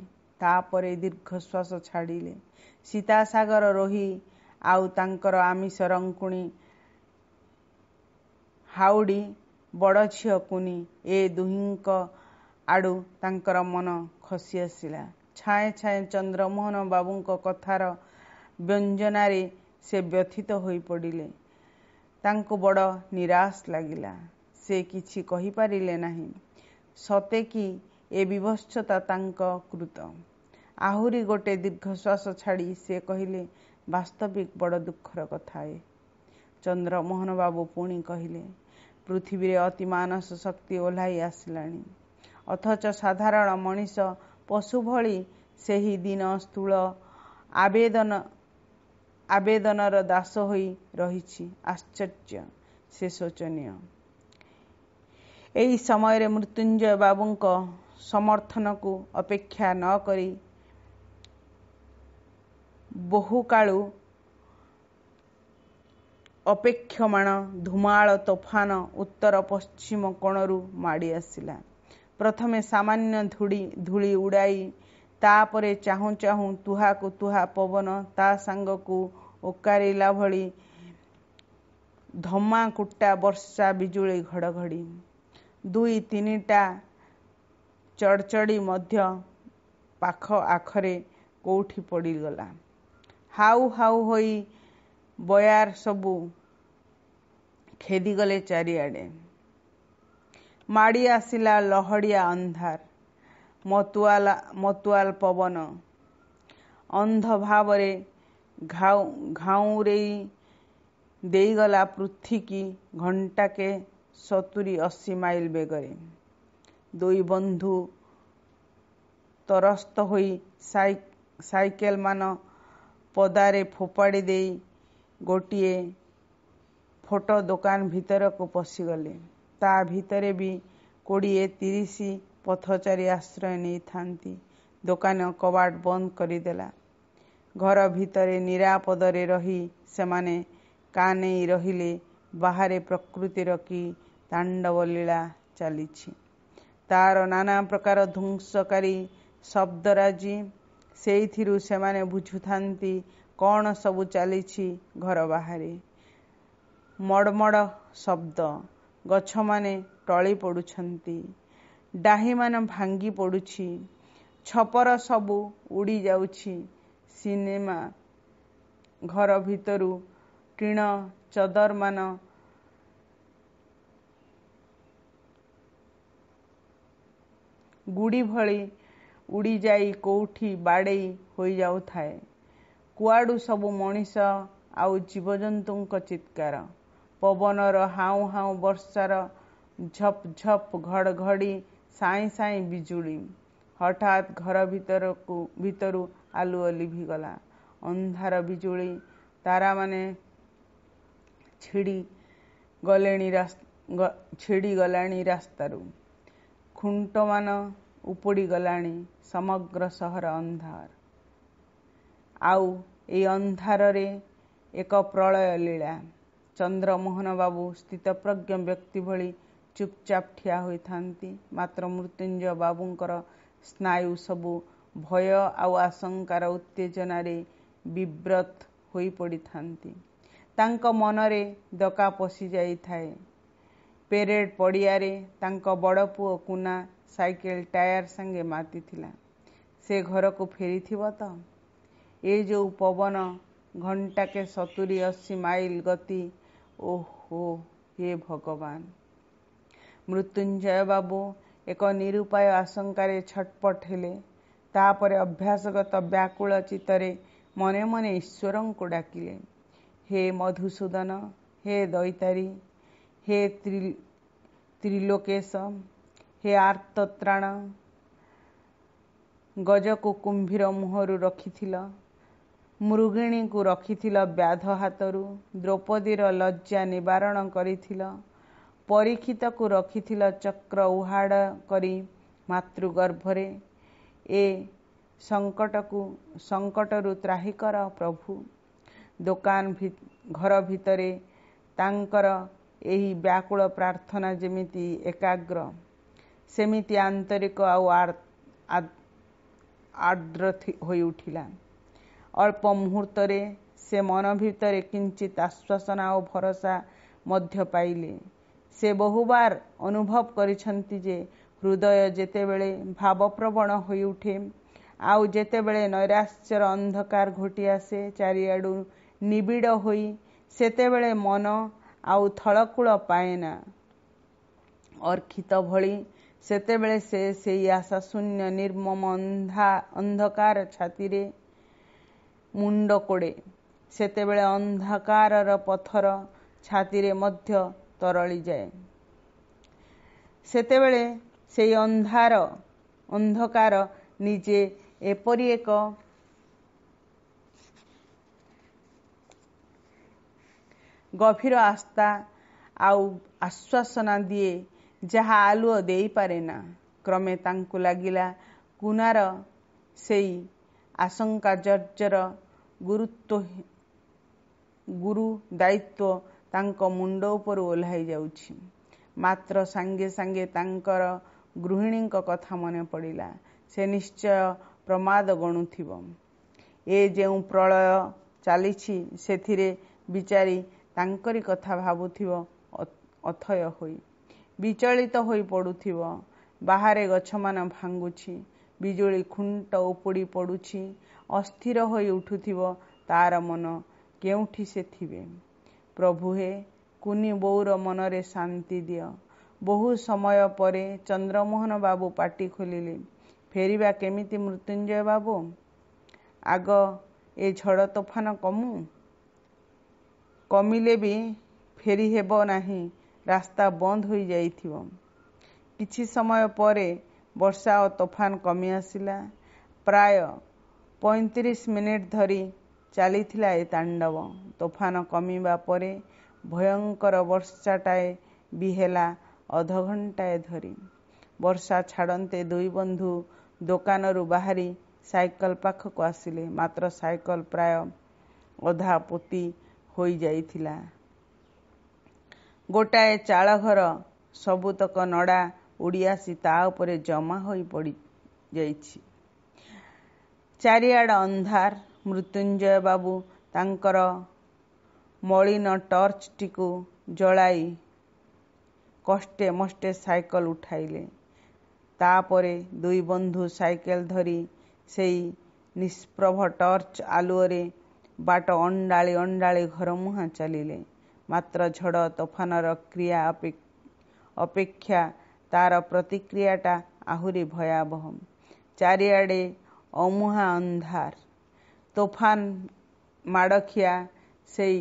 Speaker 1: ତାପରେ ଦୀର୍ଘଶ୍ୱାସ ଛାଡ଼ିଲେ ସୀତାସାଗର ରୋହି ଆଉ ତାଙ୍କର ଆମିଷ ରଙ୍କୁଣି ହାଉଡ଼ି ବଡ଼ ଝିଅ କୁନି ଏ ଦୁହିଁଙ୍କ ଆଡ଼ୁ ତାଙ୍କର ମନ ଖସି ଆସିଲା ଛାଏଁ ଛାଏ ଚନ୍ଦ୍ରମୋହନ ବାବୁଙ୍କ କଥାର ବ୍ୟଞ୍ଜନାରେ ସେ ବ୍ୟଥିତ ହୋଇପଡ଼ିଲେ ତାଙ୍କୁ ବଡ଼ ନିରାଶ ଲାଗିଲା ସେ କିଛି କହିପାରିଲେ ନାହିଁ ସତେ କି ଏ ବିଭତ୍ସତା ତାଙ୍କ କୃତ ଆହୁରି ଗୋଟେ ଦୀର୍ଘଶ୍ୱାସ ଛାଡ଼ି ସେ କହିଲେ ବାସ୍ତବିକ ବଡ଼ ଦୁଃଖର କଥା ଏ ଚନ୍ଦ୍ରମୋହନ ବାବୁ ପୁଣି କହିଲେ ପୃଥିବୀରେ ଅତି ମାନସ ଶକ୍ତି ଓହ୍ଲାଇ ଆସିଲାଣି ଅଥଚ ସାଧାରଣ ମଣିଷ ପଶୁ ଭଳି ସେହି ଦିନ ସ୍ଥୁଳ ଆବେଦନ ଆବେଦନର ଦାସ ହୋଇ ରହିଛି ଆଶ୍ଚର୍ଯ୍ୟ ସେ ଶୋଚନୀୟ ଏହି ସମୟରେ ମୃତ୍ୟୁଞ୍ଜୟ ବାବୁଙ୍କ ସମର୍ଥନକୁ ଅପେକ୍ଷା ନକରି ବହୁକାଳୁ ଅପେକ୍ଷମାଣ ଧୂମାଳ ତୋଫାନ ଉତ୍ତର ପଶ୍ଚିମ କୋଣରୁ ମାଡ଼ି ଆସିଲା ପ୍ରଥମେ ସାମାନ୍ୟ ଧୂଳି ଧୂଳି ଉଡ଼ାଇ ତାପରେ ଚାହୁଁ ଚାହୁଁ ତୁହାକୁ ତୁହା ପବନ ତା ସାଙ୍ଗକୁ ଓକାରିଲା ଭଳି ଧମା କୁଟା ବର୍ଷା ବିଜୁଳି ଘଡ଼ଘଡ଼ି ଦୁଇ ତିନିଟା ଚଡ଼ଚଡ଼ି ମଧ୍ୟ ପାଖ ଆଖରେ କେଉଁଠି ପଡ଼ିଗଲା ହାଉ ହାଉ ହୋଇ ବୟାର ସବୁ ଖେଦିଗଲେ ଚାରିଆଡ଼େ ମାଡ଼ି ଆସିଲା ଲହଡ଼ିଆ ଅନ୍ଧାର ମତୁଆଲ ମତୁଆଲ ପବନ ଅନ୍ଧ ଭାବରେ ଘାଉଁରେଇ ଦେଇଗଲା ପୃଥିକୀ ଘଣ୍ଟାକେ ସତୁରି ଅଶୀ ମାଇଲ ବେଗରେ ଦୁଇ ବନ୍ଧୁ ତରସ୍ତ ହୋଇ ସାଇକେଲ ମାନ ପଦାରେ ଫୋପାଡ଼ି ଦେଇ ଗୋଟିଏ ଫଟୋ ଦୋକାନ ଭିତରକୁ ପଶିଗଲେ ତା ଭିତରେ ବି କୋଡ଼ିଏ ତିରିଶ ପଥଚାରୀ ଆଶ୍ରୟ ନେଇଥାନ୍ତି ଦୋକାନ କବାଟ ବନ୍ଦ କରିଦେଲା ଘର ଭିତରେ ନିରାପଦରେ ରହି ସେମାନେ କା ନେଇ ରହିଲେ ବାହାରେ ପ୍ରକୃତିର କି ତାଣ୍ଡବ ଲୀଳା ଚାଲିଛି ତାର ନାନା ପ୍ରକାର ଧ୍ୱଂସକାରୀ ଶବ୍ଦ ରାଜି ସେଇଥିରୁ ସେମାନେ ବୁଝୁଥାନ୍ତି କ'ଣ ସବୁ ଚାଲିଛି ଘର ବାହାରେ ମଡ଼ମଡ଼ ଶବ୍ଦ ଗଛମାନେ ଟଳି ପଡ଼ୁଛନ୍ତି ଡାହିମାନ ଭାଙ୍ଗି ପଡ଼ୁଛି ଛପର ସବୁ ଉଡ଼ି ଯାଉଛି ସିନେମା ଘର ଭିତରୁ ଟିଣ ଚଦରମାନ ଗୁଡ଼ି ଭଳି ଉଡ଼ିଯାଇ କେଉଁଠି ବାଡ଼େଇ ହୋଇଯାଉଥାଏ କୁଆଡ଼ୁ ସବୁ ମଣିଷ ଆଉ ଜୀବଜନ୍ତୁଙ୍କ ଚିତ୍କାର ପବନର ହାଉଁ ହାଉଁ ବର୍ଷାର ଝପ୍ ଝପ୍ ଘଡ଼ଘଡ଼ି ଘଡ଼ି ସାଇଁ ସାଇଁ ବିଜୁଳି ହଠାତ୍ ଘର ଭିତରକୁ ଭିତରୁ ଆଲୁଅ ଲିଭିଗଲା ଅନ୍ଧାର ବିଜୁଳି ତାରାମାନେ ଛିଡ଼ି ଗଲେଣି ଛିଡ଼ି ଗଲାଣି ରାସ୍ତାରୁ ଖୁଣ୍ଟମାନ ଉପୁଡ଼ି ଗଲାଣି ସମଗ୍ର ସହର ଅନ୍ଧାର ଆଉ ଏଇ ଅନ୍ଧାରରେ ଏକ ପ୍ରଳୟ ଲୀଳା ଚନ୍ଦ୍ରମୋହନ ବାବୁ ସ୍ଥିତପ୍ରଜ୍ଞ ବ୍ୟକ୍ତି ଭଳି ଚୁପଚାପ ଠିଆ ହୋଇଥାନ୍ତି ମାତ୍ର ମୃତ୍ୟୁଞ୍ଜୟ ବାବୁଙ୍କର ସ୍ନାୟୁ ସବୁ ଭୟ ଆଉ ଆଶଙ୍କାର ଉତ୍ତେଜନାରେ ବିବ୍ରତ ହୋଇପଡ଼ିଥାନ୍ତି ତାଙ୍କ ମନରେ ଦକା ପଶିଯାଇଥାଏ ପେରେଡ୍ ପଡ଼ିଆରେ ତାଙ୍କ ବଡ଼ ପୁଅ କୁନା ସାଇକେଲ ଟାୟାର ସାଙ୍ଗେ ମାତିଥିଲା ସେ ଘରକୁ ଫେରିଥିବ ତ ଏ ଯେଉଁ ପବନ ଘଣ୍ଟାକେ ସତୁରି ଅଶୀ ମାଇଲ ଗତି ଓ ହୋ ହେ ଭଗବାନ ମୃତ୍ୟୁଞ୍ଜୟ ବାବୁ ଏକ ନିରୁପାୟ ଆଶଙ୍କାରେ ଛଟପଟ ହେଲେ ତାପରେ ଅଭ୍ୟାସଗତ ବ୍ୟାକୁଳ ଚିତ୍ତରେ ମନେ ମନେ ଈଶ୍ୱରଙ୍କୁ ଡାକିଲେ ହେ ମଧୁସୂଦନ ହେ ଦୈତାରୀ ହେ ତ୍ରିଲୋକେଶ ହେ ଆର୍ତ୍ତ୍ରାଣ ଗଜକୁ କୁମ୍ଭୀର ମୁହଁରୁ ରଖିଥିଲ ମୃଗିଣୀଙ୍କୁ ରଖିଥିଲ ବ୍ୟାଧ ହାତରୁ ଦ୍ରୌପଦୀର ଲଜ୍ଜା ନିବାରଣ କରିଥିଲ ପରୀକ୍ଷିତକୁ ରଖିଥିଲ ଚକ୍ର ଉହାଡ଼ କରି ମାତୃଗର୍ଭରେ ଏ ସଙ୍କଟକୁ ସଙ୍କଟରୁ ତ୍ରାହି କର ପ୍ରଭୁ ଦୋକାନ ଘର ଭିତରେ ତାଙ୍କର ଏହି ବ୍ୟାକୁଳ ପ୍ରାର୍ଥନା ଯେମିତି ଏକାଗ୍ର ସେମିତି ଆନ୍ତରିକ ଆଉ ଆର୍ଦ୍ର ହୋଇଉଠିଲା ଅଳ୍ପ ମୁହୂର୍ତ୍ତରେ ସେ ମନ ଭିତରେ କିଞ୍ଚିତ ଆଶ୍ଵାସନା ଓ ଭରସା ମଧ୍ୟ ପାଇଲେ ସେ ବହୁବାର ଅନୁଭବ କରିଛନ୍ତି ଯେ ହୃଦୟ ଯେତେବେଳେ ଭାବପ୍ରବଣ ହୋଇଉଠେ ଆଉ ଯେତେବେଳେ ନୈରାଶ୍ୟର ଅନ୍ଧକାର ଘୋଟି ଆସେ ଚାରିଆଡ଼ୁ ନିବିଡ଼ ହୋଇ ସେତେବେଳେ ମନ ଆଉ ଥଳକୂଳ ପାଏନା ଅର୍କ୍ଷିତ ଭଳି ସେତେବେଳେ ସେ ସେଇ ଆଶାଶୂନ୍ୟ ନିର୍ମମ ଅନ୍ଧା ଅନ୍ଧକାର ଛାତିରେ ମୁଣ୍ଡ କୋଡ଼େ ସେତେବେଳେ ଅନ୍ଧକାରର ପଥର ଛାତିରେ ମଧ୍ୟ ତରଳିଯାଏ ସେତେବେଳେ ସେଇ ଅନ୍ଧାର ଅନ୍ଧକାର ନିଜେ ଏପରି ଏକ ଗଭୀର ଆସ୍ଥା ଆଉ ଆଶ୍ୱାସନା ଦିଏ ଯାହା ଆଲୁଅ ଦେଇପାରେ ନା କ୍ରମେ ତାଙ୍କୁ ଲାଗିଲା କୁନାର ସେଇ ଆଶଙ୍କା ଜର୍ଜର ଗୁରୁତ୍ୱ ଗୁରୁ ଦାୟିତ୍ୱ ତାଙ୍କ ମୁଣ୍ଡ ଉପରୁ ଓହ୍ଲାଇ ଯାଉଛି ମାତ୍ର ସାଙ୍ଗେ ସାଙ୍ଗେ ତାଙ୍କର ଗୃହିଣୀଙ୍କ କଥା ମନେ ପଡ଼ିଲା ସେ ନିଶ୍ଚୟ ପ୍ରମାଦ ଗଣୁଥିବ ଏ ଯେଉଁ ପ୍ରଳୟ ଚାଲିଛି ସେଥିରେ ବିଚାରି ତାଙ୍କରି କଥା ଭାବୁଥିବ ଅଥୟ ହୋଇ ବିଚଳିତ ହୋଇ ପଡ଼ୁଥିବ ବାହାରେ ଗଛମାନ ଭାଙ୍ଗୁଛି ବିଜୁଳି ଖୁଣ୍ଟ ଉପୁଡ଼ି ପଡ଼ୁଛି ଅସ୍ଥିର ହୋଇ ଉଠୁଥିବ ତାର ମନ କେଉଁଠି ସେ ଥିବେ ପ୍ରଭୁହେ କୁନି ବୋଉର ମନରେ ଶାନ୍ତି ଦିଅ ବହୁ ସମୟ ପରେ ଚନ୍ଦ୍ରମୋହନ ବାବୁ ପାଟି ଖୋଲିଲେ ଫେରିବା କେମିତି ମୃତ୍ୟୁଞ୍ଜୟ ବାବୁ ଆଗ ଏ ଝଡ଼ ତୋଫାନ କମୁ କମିଲେ ବି ଫେରି ହେବ ନାହିଁ ରାସ୍ତା ବନ୍ଦ ହୋଇଯାଇଥିବ କିଛି ସମୟ ପରେ ବର୍ଷା ଓ ତୋଫାନ କମି ଆସିଲା ପ୍ରାୟ ପଇଁତିରିଶ ମିନିଟ୍ ଧରି ଚାଲିଥିଲା ଏ ତାଣ୍ଡବ ତୋଫାନ କମିବା ପରେ ଭୟଙ୍କର ବର୍ଷାଟାଏ ବି ହେଲା ଅଧଘଣ୍ଟାଏ ଧରି ବର୍ଷା ଛାଡ଼ନ୍ତେ ଦୁଇ ବନ୍ଧୁ ଦୋକାନରୁ ବାହାରି ସାଇକେଲ ପାଖକୁ ଆସିଲେ ମାତ୍ର ସାଇକେଲ ପ୍ରାୟ ଅଧା ପୋତି ହୋଇଯାଇଥିଲା ଗୋଟାଏ ଚାଳ ଘର ସବୁତକ ନଡ଼ା ଉଡ଼ି ଆସି ତା ଉପରେ ଜମା ହୋଇ ଯାଇଛି ଚାରିଆଡ଼ ଅନ୍ଧାର ମୃତ୍ୟୁଞ୍ଜୟ ବାବୁ ତାଙ୍କର ମଳିନ ଟର୍ଚ୍ଚଟିକୁ ଜଳାଇ କଷ୍ଟେ ମଷ୍ଟେ ସାଇକେଲ ଉଠାଇଲେ ତାପରେ ଦୁଇ ବନ୍ଧୁ ସାଇକେଲ ଧରି ସେଇ ନିଷ୍ପ୍ରଭ ଟର୍ଚ୍ଚ ଆଲୁଅରେ ବାଟ ଅଣ୍ଡାଳି ଅଣ୍ଡାଳି ଘରମୁହାଁ ଚାଲିଲେ ମାତ୍ର ଝଡ଼ ତୋଫାନର କ୍ରିୟା ଅପେକ୍ଷା ତାର ପ୍ରତିକ୍ରିୟାଟା ଆହୁରି ଭୟାବହ ଚାରିଆଡ଼େ ଅମୁହା ଅନ୍ଧାର ତୋଫାନ ମାଡ଼ଖିଆ ସେଇ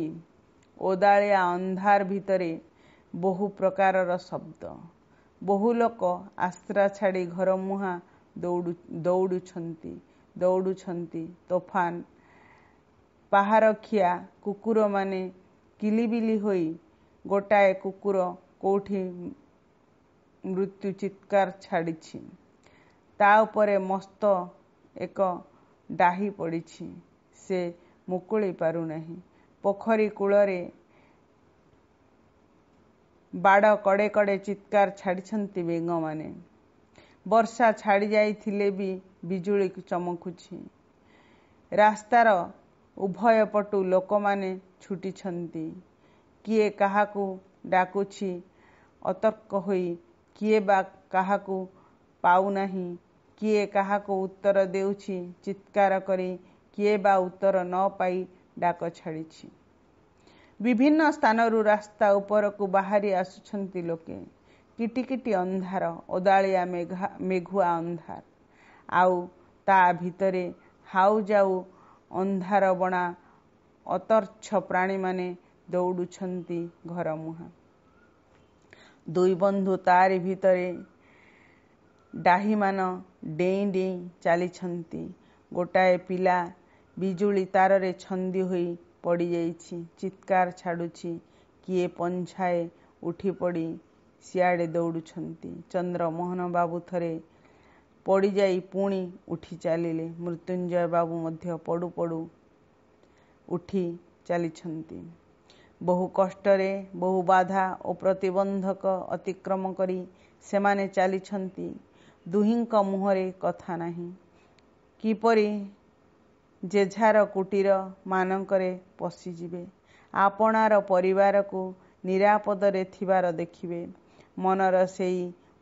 Speaker 1: ଓଦାଳିଆ ଅନ୍ଧାର ଭିତରେ ବହୁ ପ୍ରକାରର ଶବ୍ଦ ବହୁ ଲୋକ ଆସ୍ତ୍ରା ଛାଡ଼ି ଘର ମୁହାଁ ଦୌଡ଼ୁ ଦୌଡ଼ୁଛନ୍ତି ଦୌଡ଼ୁଛନ୍ତି ତୋଫାନ ପାହାରଖିଆ କୁକୁରମାନେ କିଲି ବିଲି ହୋଇ ଗୋଟାଏ କୁକୁର କେଉଁଠି ମୃତ୍ୟୁ ଚିତ୍କାର ଛାଡ଼ିଛି ତା ଉପରେ ମସ୍ତ ଏକ ଡାହି ପଡ଼ିଛି ସେ ମୁକୁଳି ପାରୁନାହିଁ ପୋଖରୀ କୂଳରେ ବାଡ଼ କଡ଼େ କଡ଼େ ଚିତ୍କାର ଛାଡ଼ିଛନ୍ତି ବେଙ୍ଗମାନେ ବର୍ଷା ଛାଡ଼ିଯାଇଥିଲେ ବି ବିଜୁଳି ଚମକୁଛି ରାସ୍ତାର ଉଭୟ ପଟୁ ଲୋକମାନେ ଛୁଟିଛନ୍ତି କିଏ କାହାକୁ ଡାକୁଛି ଅତର୍କ ହୋଇ କିଏ ବା କାହାକୁ ପାଉନାହିଁ କିଏ କାହାକୁ ଉତ୍ତର ଦେଉଛି ଚିତ୍କାର କରି କିଏ ବା ଉତ୍ତର ନ ପାଇ ଡାକ ଛାଡ଼ିଛି ବିଭିନ୍ନ ସ୍ଥାନରୁ ରାସ୍ତା ଉପରକୁ ବାହାରି ଆସୁଛନ୍ତି ଲୋକେ କିଟିକିଟି ଅନ୍ଧାର ଓଦାଳିଆ ମେଘା ମେଘୁଆ ଅନ୍ଧାର ଆଉ ତା ଭିତରେ ହାଉ ଯାଉ ଅନ୍ଧାର ବଣା ଅତର୍ଚ୍ଛ ପ୍ରାଣୀମାନେ ଦୌଡ଼ୁଛନ୍ତି ଘର ମୁହାଁ ଦୁଇ ବନ୍ଧୁ ତାରି ଭିତରେ ଡାହିମାନ ଡେଇଁ ଡେଇଁ ଚାଲିଛନ୍ତି ଗୋଟାଏ ପିଲା ବିଜୁଳି ତାରରେ ଛନ୍ଦି ହୋଇ ପଡ଼ିଯାଇଛି ଚିତ୍କାର ଛାଡ଼ୁଛି କିଏ ପଞ୍ଛାଏ ପଡ଼ି ସିଆଡ଼େ ଦୌଡ଼ୁଛନ୍ତି ଚନ୍ଦ୍ରମୋହନ ବାବୁ ଥରେ ପଡ଼ିଯାଇ ପୁଣି ଉଠି ଚାଲିଲେ ମୃତ୍ୟୁଞ୍ଜୟ ବାବୁ ମଧ୍ୟ ପଡ଼ୁ ପଡ଼ୁ ଉଠି ଚାଲିଛନ୍ତି ବହୁ କଷ୍ଟରେ ବହୁ ବାଧା ଓ ପ୍ରତିବନ୍ଧକ ଅତିକ୍ରମ କରି ସେମାନେ ଚାଲିଛନ୍ତି ଦୁହିଁଙ୍କ ମୁହଁରେ କଥା ନାହିଁ କିପରି ଜେଝାର କୁଟୀର ମାନଙ୍କରେ ପଶିଯିବେ ଆପଣାର ପରିବାରକୁ ନିରାପଦରେ ଥିବାର ଦେଖିବେ ମନର ସେଇ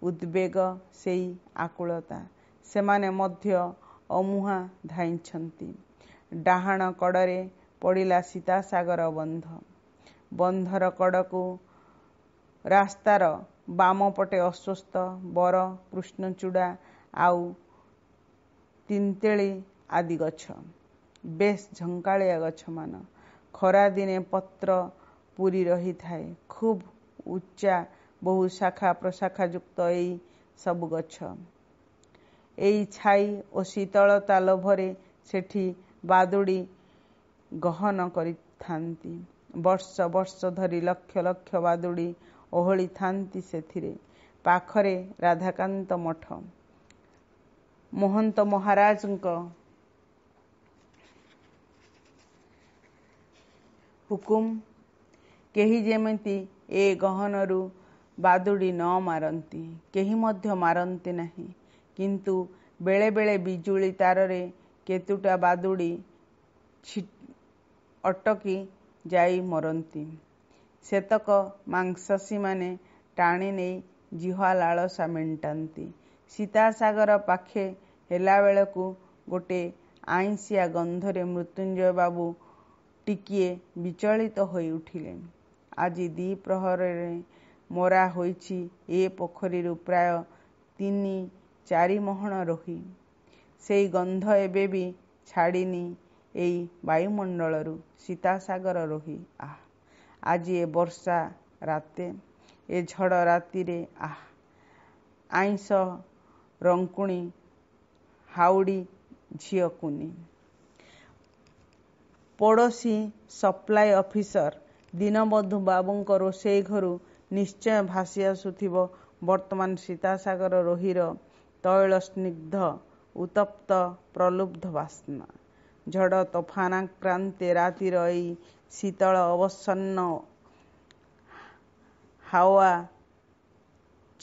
Speaker 1: ଉଦ୍ବେଗ ସେଇ ଆକୁଳତା ସେମାନେ ମଧ୍ୟ ଅମୁହାଁ ଧାଇଁଛନ୍ତି ଡାହାଣ କଡ଼ରେ ପଡ଼ିଲା ସୀତାସାଗର ବନ୍ଧ ବନ୍ଧର କଡ଼କୁ ରାସ୍ତାର ବାମ ପଟେ ଅସ୍ୱସ୍ଥ ବର କୃଷ୍ଣଚୂଡ଼ା ଆଉ ତିନ୍ତେଳି ଆଦି ଗଛ ବେଶ ଝଙ୍କାଳିଆ ଗଛମାନ ଖରାଦିନେ ପତ୍ର ପୁରି ରହିଥାଏ ଖୁବ୍ ଉଚ୍ଚା ବହୁ ଶାଖା ପ୍ରଶାଖା ଯୁକ୍ତ ଏଇ ସବୁ ଗଛ ଏଇ ଛାଇ ଓ ଶୀତଳତା ଲୋଭରେ ସେଠି ବାଦୁଡ଼ି ଗହନ କରିଥାନ୍ତି ବର୍ଷ ବର୍ଷ ଧରି ଲକ୍ଷ ଲକ୍ଷ ବାଦୁଡ଼ି ଓହଳିଥାନ୍ତି ସେଥିରେ ପାଖରେ ରାଧାକାନ୍ତ ମଠ ମହନ୍ତ ମହାରାଜଙ୍କ ହୁକୁମ କେହି ଯେମିତି ଏ ଗହନରୁ ବାଦୁଡ଼ି ନ ମାରନ୍ତି କେହି ମଧ୍ୟ ମାରନ୍ତି ନାହିଁ କିନ୍ତୁ ବେଳେବେଳେ ବିଜୁଳି ତାରରେ କେତୋଟା ବାଦୁଡ଼ି ଅଟକି ଯାଇ ମରନ୍ତି ସେତକ ମାଂସସୀମାନେ ଟାଣି ନେଇ ଜିହ୍ୱା ଲାଳସା ମେଣ୍ଟାନ୍ତି ସୀତାସାଗର ପାଖେ ହେଲାବେଳକୁ ଗୋଟିଏ ଆଇଁସିଆ ଗନ୍ଧରେ ମୃତ୍ୟୁଞ୍ଜୟ ବାବୁ ଟିକିଏ ବିଚଳିତ ହୋଇ ଉଠିଲେ ଆଜି ଦି ପ୍ରହରରେ ମରା ହୋଇଛି ଏ ପୋଖରୀରୁ ପ୍ରାୟ ତିନି ଚାରି ମହଣ ରହି ସେଇ ଗନ୍ଧ ଏବେ ବି ଛାଡ଼ିନି ଏଇ ବାୟୁମଣ୍ଡଳରୁ ସୀତାସାଗର ରୋହି ଆହା ଆଜି ଏ ବର୍ଷା ରାତେ ଏ ଝଡ଼ ରାତିରେ ଆଇଁଷ ରଙ୍କୁଣି ହାଉଡ଼ି ଝିଅ କୁନି ପଡ଼ୋଶୀ ସପ୍ଲାଏ ଅଫିସର ଦୀନବନ୍ଧୁ ବାବୁଙ୍କ ରୋଷେଇ ଘରୁ ନିଶ୍ଚୟ ଭାସି ଆସୁଥିବ ବର୍ତ୍ତମାନ ସୀତାସାଗର ରୋହିର ତୈଳ ସ୍ନିଗ୍ଧ ଉତ୍ତପ୍ତ ପ୍ରଲୁବ୍ଧ ବାସ୍ନା ଝଡ଼ ତୋଫାନାକ୍ରାନ୍ତେ ରାତିର ଏଇ ଶୀତଳ ଅବସନ୍ନ ହାୱା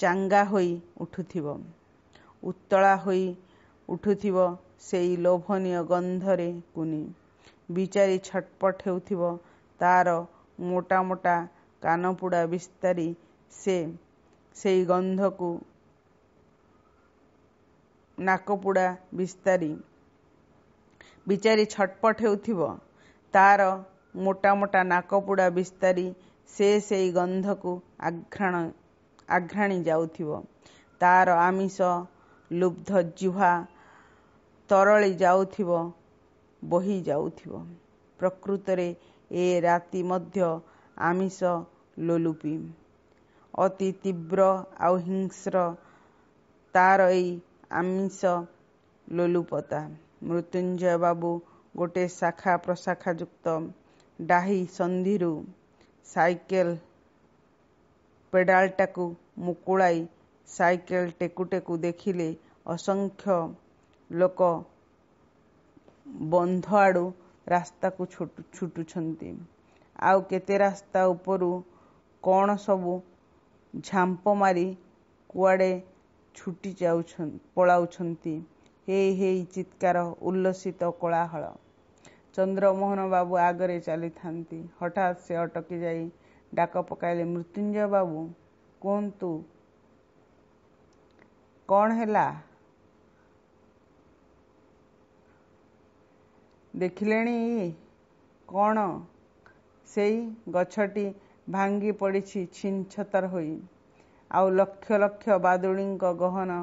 Speaker 1: ଚାଙ୍ଗା ହୋଇ ଉଠୁଥିବ ଉତ୍ତଳା ହୋଇ ଉଠୁଥିବ ସେଇ ଲୋଭନୀୟ ଗନ୍ଧରେ କୁନି ବିଚାରି ଛଟପଟ ହେଉଥିବ ତାର ମୋଟା ମୋଟା କାନପୋଡ଼ା ବିସ୍ତାରି ସେ ସେଇ ଗନ୍ଧକୁ ନାକପୋଡ଼ା ବିସ୍ତାରି ବିଚାରି ଛଟପଟ ହେଉଥିବ ତାର ମୋଟା ମୋଟା ନାକପୋଡ଼ା ବିସ୍ତାରି ସେ ସେଇ ଗନ୍ଧକୁ ଆଘ୍ରାଣ ଆଘ୍ରାଣି ଯାଉଥିବ ତାର ଆମିଷ ଲୁବ୍ଧ ଜୁହା ତରଳି ଯାଉଥିବ ବହି ଯାଉଥିବ ପ୍ରକୃତରେ ଏ ରାତି ମଧ୍ୟ ଆମିଷ ଲୋଲୁପି ଅତି ତୀବ୍ର ଆଉ ହିଂସ୍ର ତାର ଏଇ ଆମିଷ ଲୋଲୁପତା ମୃତ୍ୟୁଞ୍ଜୟ ବାବୁ ଗୋଟିଏ ଶାଖା ପ୍ରଶାଖା ଯୁକ୍ତ ଡାହି ସନ୍ଧିରୁ ସାଇକେଲ ପେଡାଲଟାକୁ ମୁକୁଳାଇ ସାଇକେଲ ଟେକୁଟେକୁ ଦେଖିଲେ ଅସଂଖ୍ୟ ଲୋକ ବନ୍ଧ ଆଡ଼ୁ ରାସ୍ତାକୁ ଛୁଟୁଛନ୍ତି ଆଉ କେତେ ରାସ୍ତା ଉପରୁ କ'ଣ ସବୁ ଝାମ୍ପ ମାରି କୁଆଡ଼େ ଛୁଟି ଯାଉଛନ୍ତି ପଳାଉଛନ୍ତି ହେଇ ହେଇ ଚିତ୍କାର ଉଲ୍ଲସିତ କୋଳାହଳ ଚନ୍ଦ୍ରମୋହନ ବାବୁ ଆଗରେ ଚାଲିଥାନ୍ତି ହଠାତ୍ ସେ ଅଟକି ଯାଇ ଡାକ ପକାଇଲେ ମୃତ୍ୟୁଞ୍ଜୟ ବାବୁ କୁହନ୍ତୁ କ'ଣ ହେଲା ଦେଖିଲେଣି କ'ଣ ସେଇ ଗଛଟି ଭାଙ୍ଗି ପଡ଼ିଛି ଛିଞ୍ଛତର ହୋଇ ଆଉ ଲକ୍ଷ ଲକ୍ଷ ବାଦୁଡ଼ିଙ୍କ ଗହନ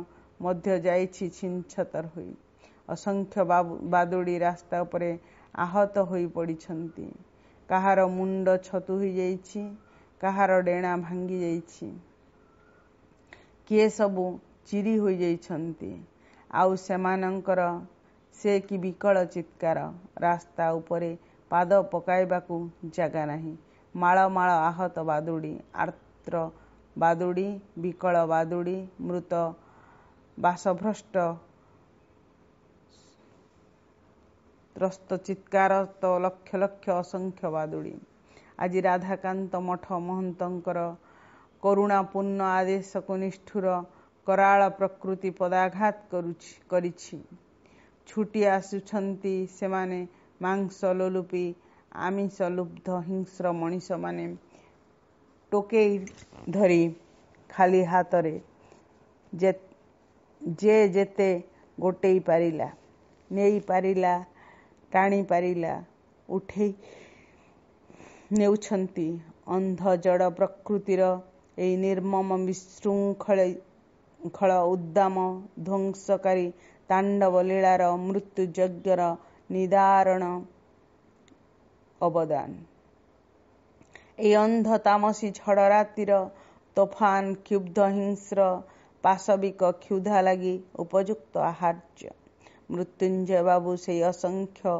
Speaker 1: ମଧ୍ୟ ଯାଇଛି ଛିଞ୍ଛତର ହୋଇ ଅସଂଖ୍ୟ ବାଦୁଡ଼ି ରାସ୍ତା ଉପରେ ଆହତ ହୋଇପଡ଼ିଛନ୍ତି କାହାର ମୁଣ୍ଡ ଛତୁ ହୋଇଯାଇଛି କାହାର ଡେଣା ଭାଙ୍ଗି ଯାଇଛି କିଏ ସବୁ ଚିରି ହୋଇଯାଇଛନ୍ତି ଆଉ ସେମାନଙ୍କର ସେ କି ବିକଳ ଚିତ୍କାର ରାସ୍ତା ଉପରେ ପାଦ ପକାଇବାକୁ ଜାଗା ନାହିଁ ମାଳ ମାଳ ଆହତ ବାଦୁଡ଼ି ଆର୍ତ୍ର ବାଦୁଡ଼ି ବିକଳ ବାଦୁଡ଼ି ମୃତ ବାସଭ୍ରଷ୍ଟ ତ୍ରସ୍ତ ଚିତ୍କାର ତ ଲକ୍ଷ ଲକ୍ଷ ଅସଂଖ୍ୟ ବାଦୁଡ଼ି ଆଜି ରାଧାକାନ୍ତ ମଠ ମହନ୍ତଙ୍କର କରୁଣାପୂର୍ଣ୍ଣ ଆଦେଶକୁ ନିଷ୍ଠୁର କରାଳ ପ୍ରକୃତି ପଦାଘାତ କରୁଛି କରିଛି ଛୁଟି ଆସୁଛନ୍ତି ସେମାନେ ମାଂସ ଲୋଲୁପି ଆମିଷ ଲୁବ୍ଧ ହିଂସ୍ର ମଣିଷମାନେ ଟୋକେଇ ଧରି ଖାଲି ହାତରେ ଯେ ଯେତେ ଗୋଟେଇ ପାରିଲା ନେଇ ପାରିଲା ଟାଣି ପାରିଲା ଉଠେଇ ନେଉଛନ୍ତି ଅନ୍ଧ ଜଡ଼ ପ୍ରକୃତିର ଏହି ନିର୍ମମ ବିଶୃଙ୍ଖଳ ଖଳ ଉଦ୍ଦାମ ଧ୍ୱଂସକାରୀ ତାଣ୍ଡବ ଲୀଳାର ମୃତ୍ୟୁଯଜ୍ଞର ନିଦାରଣ ଅବଦାନ ଏହି ଅନ୍ଧ ତାମସୀ ଝଡ଼ ରାତିର ତୋଫାନ କ୍ଷୁବ୍ଧ ହିଂସ୍ର ପାଶବିକ କ୍ଷୁଧା ଲାଗି ଉପଯୁକ୍ତ ଆହାର୍ଯ୍ୟ ମୃତ୍ୟୁଞ୍ଜୟ ବାବୁ ସେହି ଅସଂଖ୍ୟ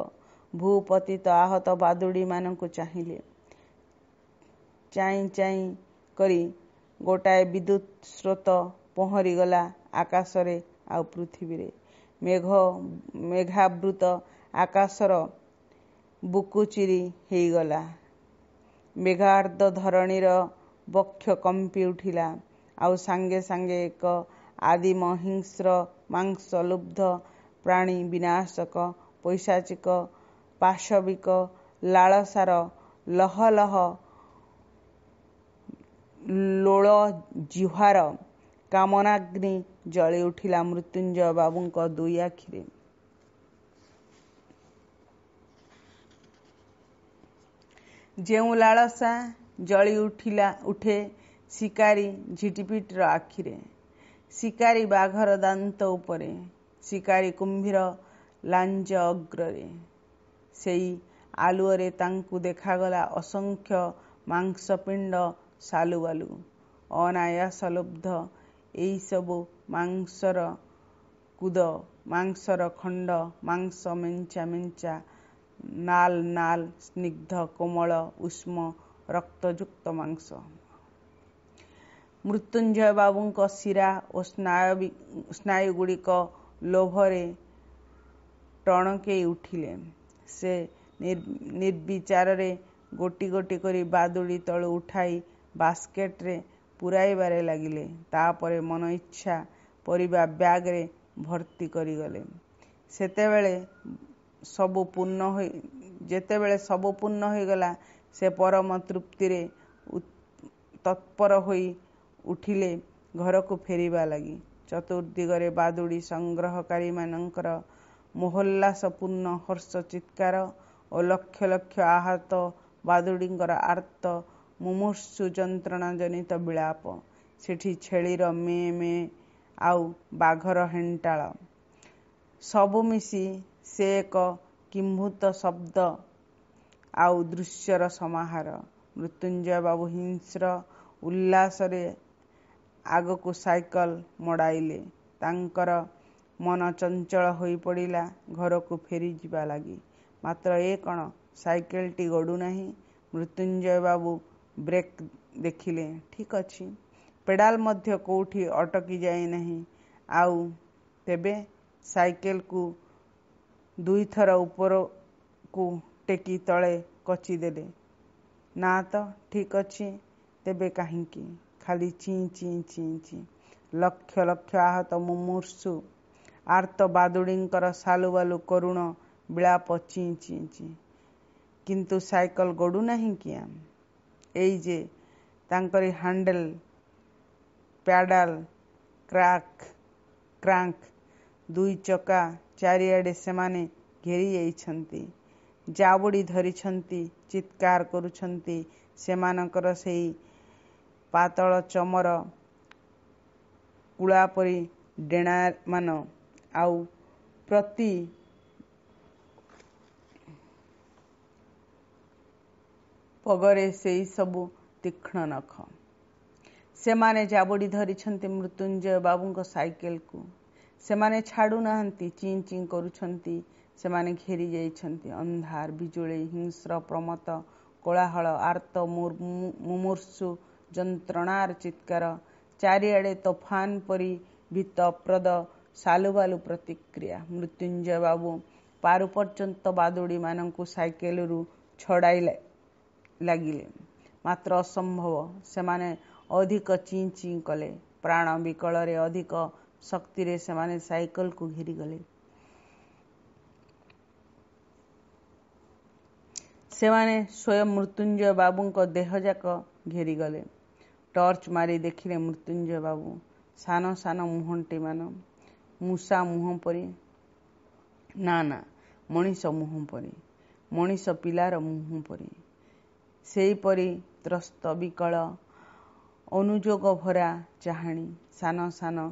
Speaker 1: ଭୂପତିତ ଆହତ ବାଦୁଡ଼ିମାନଙ୍କୁ ଚାହିଁଲେ ଚାହିଁ ଚାହିଁ କରି ଗୋଟାଏ ବିଦ୍ୟୁତ୍ ସ୍ରୋତ ପହଁରିଗଲା ଆକାଶରେ ଆଉ ପୃଥିବୀରେ ମେଘ ମେଘାବୃତ ଆକାଶର ବୁକୁଚିରି ହେଇଗଲା ମେଘାର୍ଦ୍ଧ ଧରଣୀର ବକ୍ଷ କମ୍ପି ଉଠିଲା ଆଉ ସାଙ୍ଗେ ସାଙ୍ଗେ ଏକ ଆଦିମହିଂସ୍ର ମାଂସ ଲୁବ୍ଧ ପ୍ରାଣୀ ବିନାଶକ ପୈଶାଚିକ ପାଶବିକ ଲାଳସାର ଲହ ଲହ ଲୋଳ ଜିହ୍ୱାର କାମନାଗ୍ନି ଜଳି ଉଠିଲା ମୃତ୍ୟୁଞ୍ଜୟ ବାବୁଙ୍କ ଦୁଇ ଆଖିରେ ଯେଉଁ ଲାଳସା ଜଳି ଉଠିଲା ଉଠେ ଶିକାରୀ ଝିଟିପିଟିର ଆଖିରେ ଶିକାରୀ ବାଘର ଦାନ୍ତ ଉପରେ ଶିକାରୀ କୁମ୍ଭୀର ଲାଞ୍ଜ ଅଗ୍ରରେ ସେଇ ଆଲୁଅରେ ତାଙ୍କୁ ଦେଖାଗଲା ଅସଂଖ୍ୟ ମାଂସପିଣ୍ଡ ସାଲୁବାଲୁ ଅନାୟାସଲୁବ୍ଧ ଏହିସବୁ ମାଂସର କୁଦ ମାଂସର ଖଣ୍ଡ ମାଂସ ମେଞ୍ଚା ମେଞ୍ଚା ନାଲ ନାଲ ସ୍ନିଗ୍ଧ କୋମଳ ଉଷ୍ମ ରକ୍ତଯୁକ୍ତ ମାଂସ ମୃତ୍ୟୁଞ୍ଜୟ ବାବୁଙ୍କ ଶିରା ଓ ସ୍ନାୟୁ ସ୍ନାୟୁଗୁଡ଼ିକ ଲୋଭରେ ଟଣକେଇ ଉଠିଲେ ସେ ନିର୍ବିଚାରରେ ଗୋଟି ଗୋଟି କରି ବାଦୁଡ଼ି ତଳୁ ଉଠାଇ ବାସ୍କେଟରେ ପୁରାଇବାରେ ଲାଗିଲେ ତାପରେ ମନ ଇଚ୍ଛା ପରିବା ବ୍ୟାଗରେ ଭର୍ତ୍ତି କରିଗଲେ ସେତେବେଳେ ସବୁ ପୂର୍ଣ୍ଣ ହୋଇ ଯେତେବେଳେ ସବୁ ପୂର୍ଣ୍ଣ ହୋଇଗଲା ସେ ପରମ ତୃପ୍ତିରେ ତତ୍ପର ହୋଇ ଉଠିଲେ ଘରକୁ ଫେରିବା ଲାଗି ଚତୁର୍ଦ୍ଦିଗରେ ବାଦୁଡ଼ି ସଂଗ୍ରହକାରୀମାନଙ୍କର ମୋହଲ୍ଲାସପୂର୍ଣ୍ଣ ହର୍ଷ ଚିତ୍କାର ଓ ଲକ୍ଷ ଲକ୍ଷ ଆହତ ବାଦୁଡ଼ିଙ୍କର ଆର୍ତ୍ତ ମୁମୂର୍ଷୁ ଯନ୍ତ୍ରଣା ଜନିତ ବିଳାପ। ସେଠି ଛେଳିର ମେ ମେ ଆଉ ବାଘର ହେଣ୍ଟାଳ। ସବୁ ମିଶି ସେ ଏକ କିମ୍ଭୂତ ଶବ୍ଦ ଆଉ ଦୃଶ୍ୟର ସମାହାର। ମୃତ୍ୟୁଞ୍ଜୟ ବାବୁ ହିଂସ୍ର ଉଲ୍ଲାସରେ ଆଗକୁ ସାଇକେଲ ମଡ଼ାଇଲେ ତାଙ୍କର ମନ ଚଞ୍ଚଳ ହୋଇପଡ଼ିଲା ଘରକୁ ଫେରିଯିବା ଲାଗି ମାତ୍ର ଏ କ'ଣ ସାଇକେଲଟି ଗଡ଼ୁନାହିଁ ମୃତ୍ୟୁଞ୍ଜୟ ବାବୁ ବ୍ରେକ୍ ଦେଖିଲେ ଠିକ୍ ଅଛି ପେଡ଼ାଲ ମଧ୍ୟ କେଉଁଠି ଅଟକି ଯାଏ ନାହିଁ ଆଉ ତେବେ ସାଇକେଲକୁ ଦୁଇଥର ଉପରକୁ ଟେକି ତଳେ କଚିଦେଲେ ନା ତ ଠିକ୍ ଅଛି ତେବେ କାହିଁକି খালি চিঁ চিঁ চিঁ ଚିଁ ଲକ୍ଷ ଲକ୍ଷ ଆହତ ମୁମୂର୍ଷୁ ଆର୍ତ୍ତ ବାଦୁଡ଼ିଙ୍କର ସାଲୁବାଲୁ କରୁଣ ବିଳାପ ଚିଁ ଚିଁ ଚିଁ କିନ୍ତୁ ସାଇକେଲ ଗଡ଼ୁ ନାହିଁ କିଆଁ ଏଇ ଯେ ତାଙ୍କରି ହ୍ୟାଣ୍ଡେଲ ପ୍ୟାଡ଼ାଲ କ୍ରାକ୍ କ୍ରାଙ୍କ ଦୁଇ ଚକା ଚାରିଆଡ଼େ ସେମାନେ ଘେରି ଯାଇଛନ୍ତି ଜାବୁଡ଼ି ଧରିଛନ୍ତି ଚିତ୍କାର କରୁଛନ୍ତି ସେମାନଙ୍କର ସେଇ ପାତଳ ଚମର କୁଳା ପରି ଡେଣାମାନ ଆଉ ପ୍ରତି ପଗରେ ସେହିସବୁ ତୀକ୍ଷ୍ଣ ନଖ ସେମାନେ ଜାବୁଡ଼ି ଧରିଛନ୍ତି ମୃତ୍ୟୁଞ୍ଜୟ ବାବୁଙ୍କ ସାଇକେଲକୁ ସେମାନେ ଛାଡ଼ୁନାହାନ୍ତି ଚିଂ ଚିଂ କରୁଛନ୍ତି ସେମାନେ ଘେରି ଯାଇଛନ୍ତି ଅନ୍ଧାର ବିଜୁଳି ହିଂସ୍ର ପ୍ରମତ କୋଳାହଳ ଆର୍ତ୍ତ ମୁମୂର୍ଷୁ ଯନ୍ତ୍ରଣାର ଚିତ୍କାର ଚାରିଆଡ଼େ ତୋଫାନ ପରି ଭୀତ ପ୍ରଦ ସାଲୁବାଲୁ ପ୍ରତିକ୍ରିୟା ମୃତ୍ୟୁଞ୍ଜୟ ବାବୁ ପାରୁ ପର୍ଯ୍ୟନ୍ତ ବାଦୁଡ଼ିମାନଙ୍କୁ ସାଇକେଲରୁ ଛଡ଼ାଇ ଲାଗିଲେ ମାତ୍ର ଅସମ୍ଭବ ସେମାନେ ଅଧିକ ଚିଁ ଚିଁ କଲେ ପ୍ରାଣ ବିକଳରେ ଅଧିକ ଶକ୍ତିରେ ସେମାନେ ସାଇକେଲକୁ ଘେରିଗଲେ ସେମାନେ ସ୍ୱୟଂ ମୃତ୍ୟୁଞ୍ଜୟ ବାବୁଙ୍କ ଦେହଯାକ ଘେରିଗଲେ ଟର୍ଚ୍ଚ ମାରି ଦେଖିଲେ ମୃତ୍ୟୁଞ୍ଜୟ ବାବୁ ସାନ ସାନ ମୁହଁଟି ମାନ ମୂଷା ମୁହଁ ପରି ନା ନା ମଣିଷ ମୁହଁ ପରି ମଣିଷ ପିଲାର ମୁହଁ ପରି ସେହିପରି ତ୍ରସ୍ତ ବିକଳ ଅନୁଯୋଗ ଭରା ଚାହାଣି ସାନ ସାନ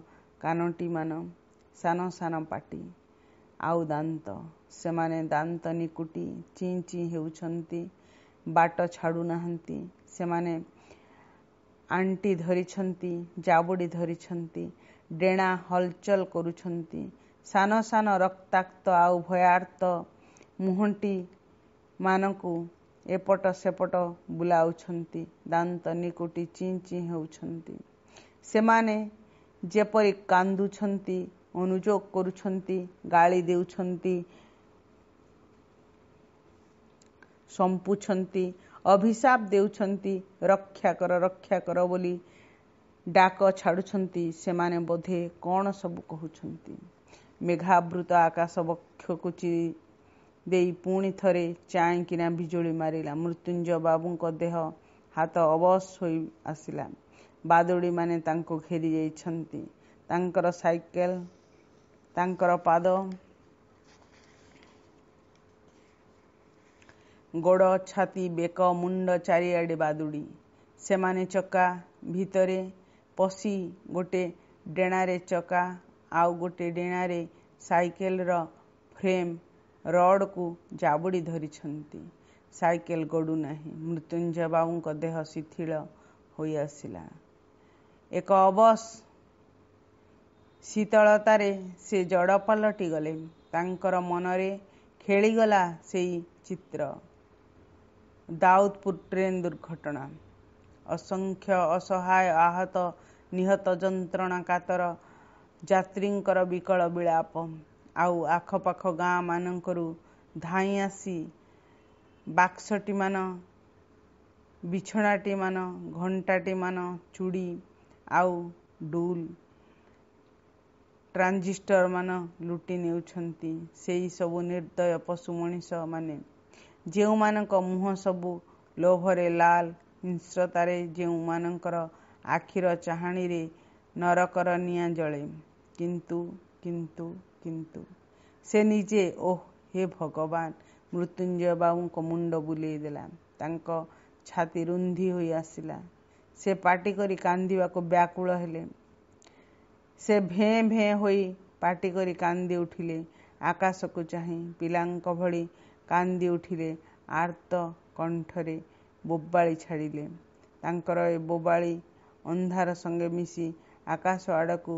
Speaker 1: କାନଟି ମାନ ସାନ ସାନ ପାଟି ଆଉ ଦାନ୍ତ ସେମାନେ ଦାନ୍ତ ନିକୁଟି ଚିଁ ଚିଁ ହେଉଛନ୍ତି ବାଟ ଛାଡ଼ୁନାହାନ୍ତି ସେମାନେ ଆଣ୍ଟି ଧରିଛନ୍ତି ଜାବୁଡ଼ି ଧରିଛନ୍ତି ଡେଣା ହଲଚଲ କରୁଛନ୍ତି ସାନ ସାନ ରକ୍ତାକ୍ତ ଆଉ ଭୟାର୍ତ୍ତ ମୁହଁଟି ମାନଙ୍କୁ ଏପଟ ସେପଟ ବୁଲାଉଛନ୍ତି ଦାନ୍ତ ନିକୁଟି ଚି ଚି ହେଉଛନ୍ତି ସେମାନେ ଯେପରି କାନ୍ଦୁଛନ୍ତି ଅନୁଯୋଗ କରୁଛନ୍ତି ଗାଳି ଦେଉଛନ୍ତି ସମ୍ପୁଛନ୍ତି ଅଭିଶାପ ଦେଉଛନ୍ତି ରକ୍ଷା କର ରକ୍ଷା କର ବୋଲି ଡାକ ଛାଡ଼ୁଛନ୍ତି ସେମାନେ ବୋଧେ କ'ଣ ସବୁ କହୁଛନ୍ତି ମେଘାବୃତ ଆକାଶ ବକ୍ଷକୁ ଚିରି ଦେଇ ପୁଣି ଥରେ ଚାହିଁକିନା ବିଜୁଳି ମାରିଲା ମୃତ୍ୟୁଞ୍ଜୟ ବାବୁଙ୍କ ଦେହ ହାତ ଅବଶ ହୋଇ ଆସିଲା ବାଦୁଡ଼ିମାନେ ତାଙ୍କୁ ଘେରି ଯାଇଛନ୍ତି ତାଙ୍କର ସାଇକେଲ ତାଙ୍କର ପାଦ ଗୋଡ଼ ଛାତି ବେକ ମୁଣ୍ଡ ଚାରିଆଡ଼େ ବାଦୁଡ଼ି ସେମାନେ ଚକା ଭିତରେ ପଶି ଗୋଟେ ଡେଣାରେ ଚକା ଆଉ ଗୋଟେ ଡେଣାରେ ସାଇକେଲର ଫ୍ରେମ୍ ରଡ଼କୁ ଜାବୁଡ଼ି ଧରିଛନ୍ତି ସାଇକେଲ ଗଡ଼ୁ ନାହିଁ ମୃତ୍ୟୁଞ୍ଜୟ ବାବୁଙ୍କ ଦେହ ଶିଥିଳ ହୋଇଆସିଲା ଏକ ଅବସ ଶୀତଳତାରେ ସେ ଜଡ଼ ପାଲଟି ଗଲେ ତାଙ୍କର ମନରେ ଖେଳିଗଲା ସେଇ ଚିତ୍ର ଦାଉଦପୁର ଟ୍ରେନ୍ ଦୁର୍ଘଟଣା ଅସଂଖ୍ୟ ଅସହାୟ ଆହତ ନିହତ ଯନ୍ତ୍ରଣା କାତର ଯାତ୍ରୀଙ୍କର ବିକଳ ବିଳାପ ଆଉ ଆଖପାଖ ଗାଁମାନଙ୍କରୁ ଧାଇଁ ଆସି ବାକ୍ସଟିମାନ ଘଣ୍ଟାଟି ମାନ ଚୁଡ଼ି ଆଉ ଡୁଲ ଟ୍ରାଞ୍ଜିଷ୍ଟର ମାନ ଲୁଟି ନେଉଛନ୍ତି ସେହି ସବୁ ନିର୍ଦ୍ଦୟ ପଶୁ ମଣିଷମାନେ ଯେଉଁମାନଙ୍କ ମୁହଁ ସବୁ ଲୋଭରେ ଲାଲ ହିଂସ୍ରତାରେ ଯେଉଁମାନଙ୍କର ଆଖିର ଚାହାଣିରେ ନରକର ନିଆଁ ଜଳେ କିନ୍ତୁ କିନ୍ତୁ କିନ୍ତୁ ସେ ନିଜେ ଓହ୍ ହେ ଭଗବାନ ମୃତ୍ୟୁଞ୍ଜୟ ବାବୁଙ୍କ ମୁଣ୍ଡ ବୁଲେଇ ଦେଲା ତାଙ୍କ ଛାତି ରୁନ୍ଧି ହୋଇ ଆସିଲା ସେ ପାଟି କରି କାନ୍ଦିବାକୁ ବ୍ୟାକୁଳ ହେଲେ ସେ ଭେଁ ଭେଁ ହୋଇ ପାଟି କରି କାନ୍ଦି ଉଠିଲେ ଆକାଶକୁ ଚାହିଁ ପିଲାଙ୍କ ଭଳି କାନ୍ଦି ଉଠିଲେ ଆର୍ତ କଣ୍ଠରେ ବୋବାଳି ଛାଡ଼ିଲେ ତାଙ୍କର ଏ ବୋବାଳି ଅନ୍ଧାର ସଙ୍ଗେ ମିଶି ଆକାଶ ଆଡ଼କୁ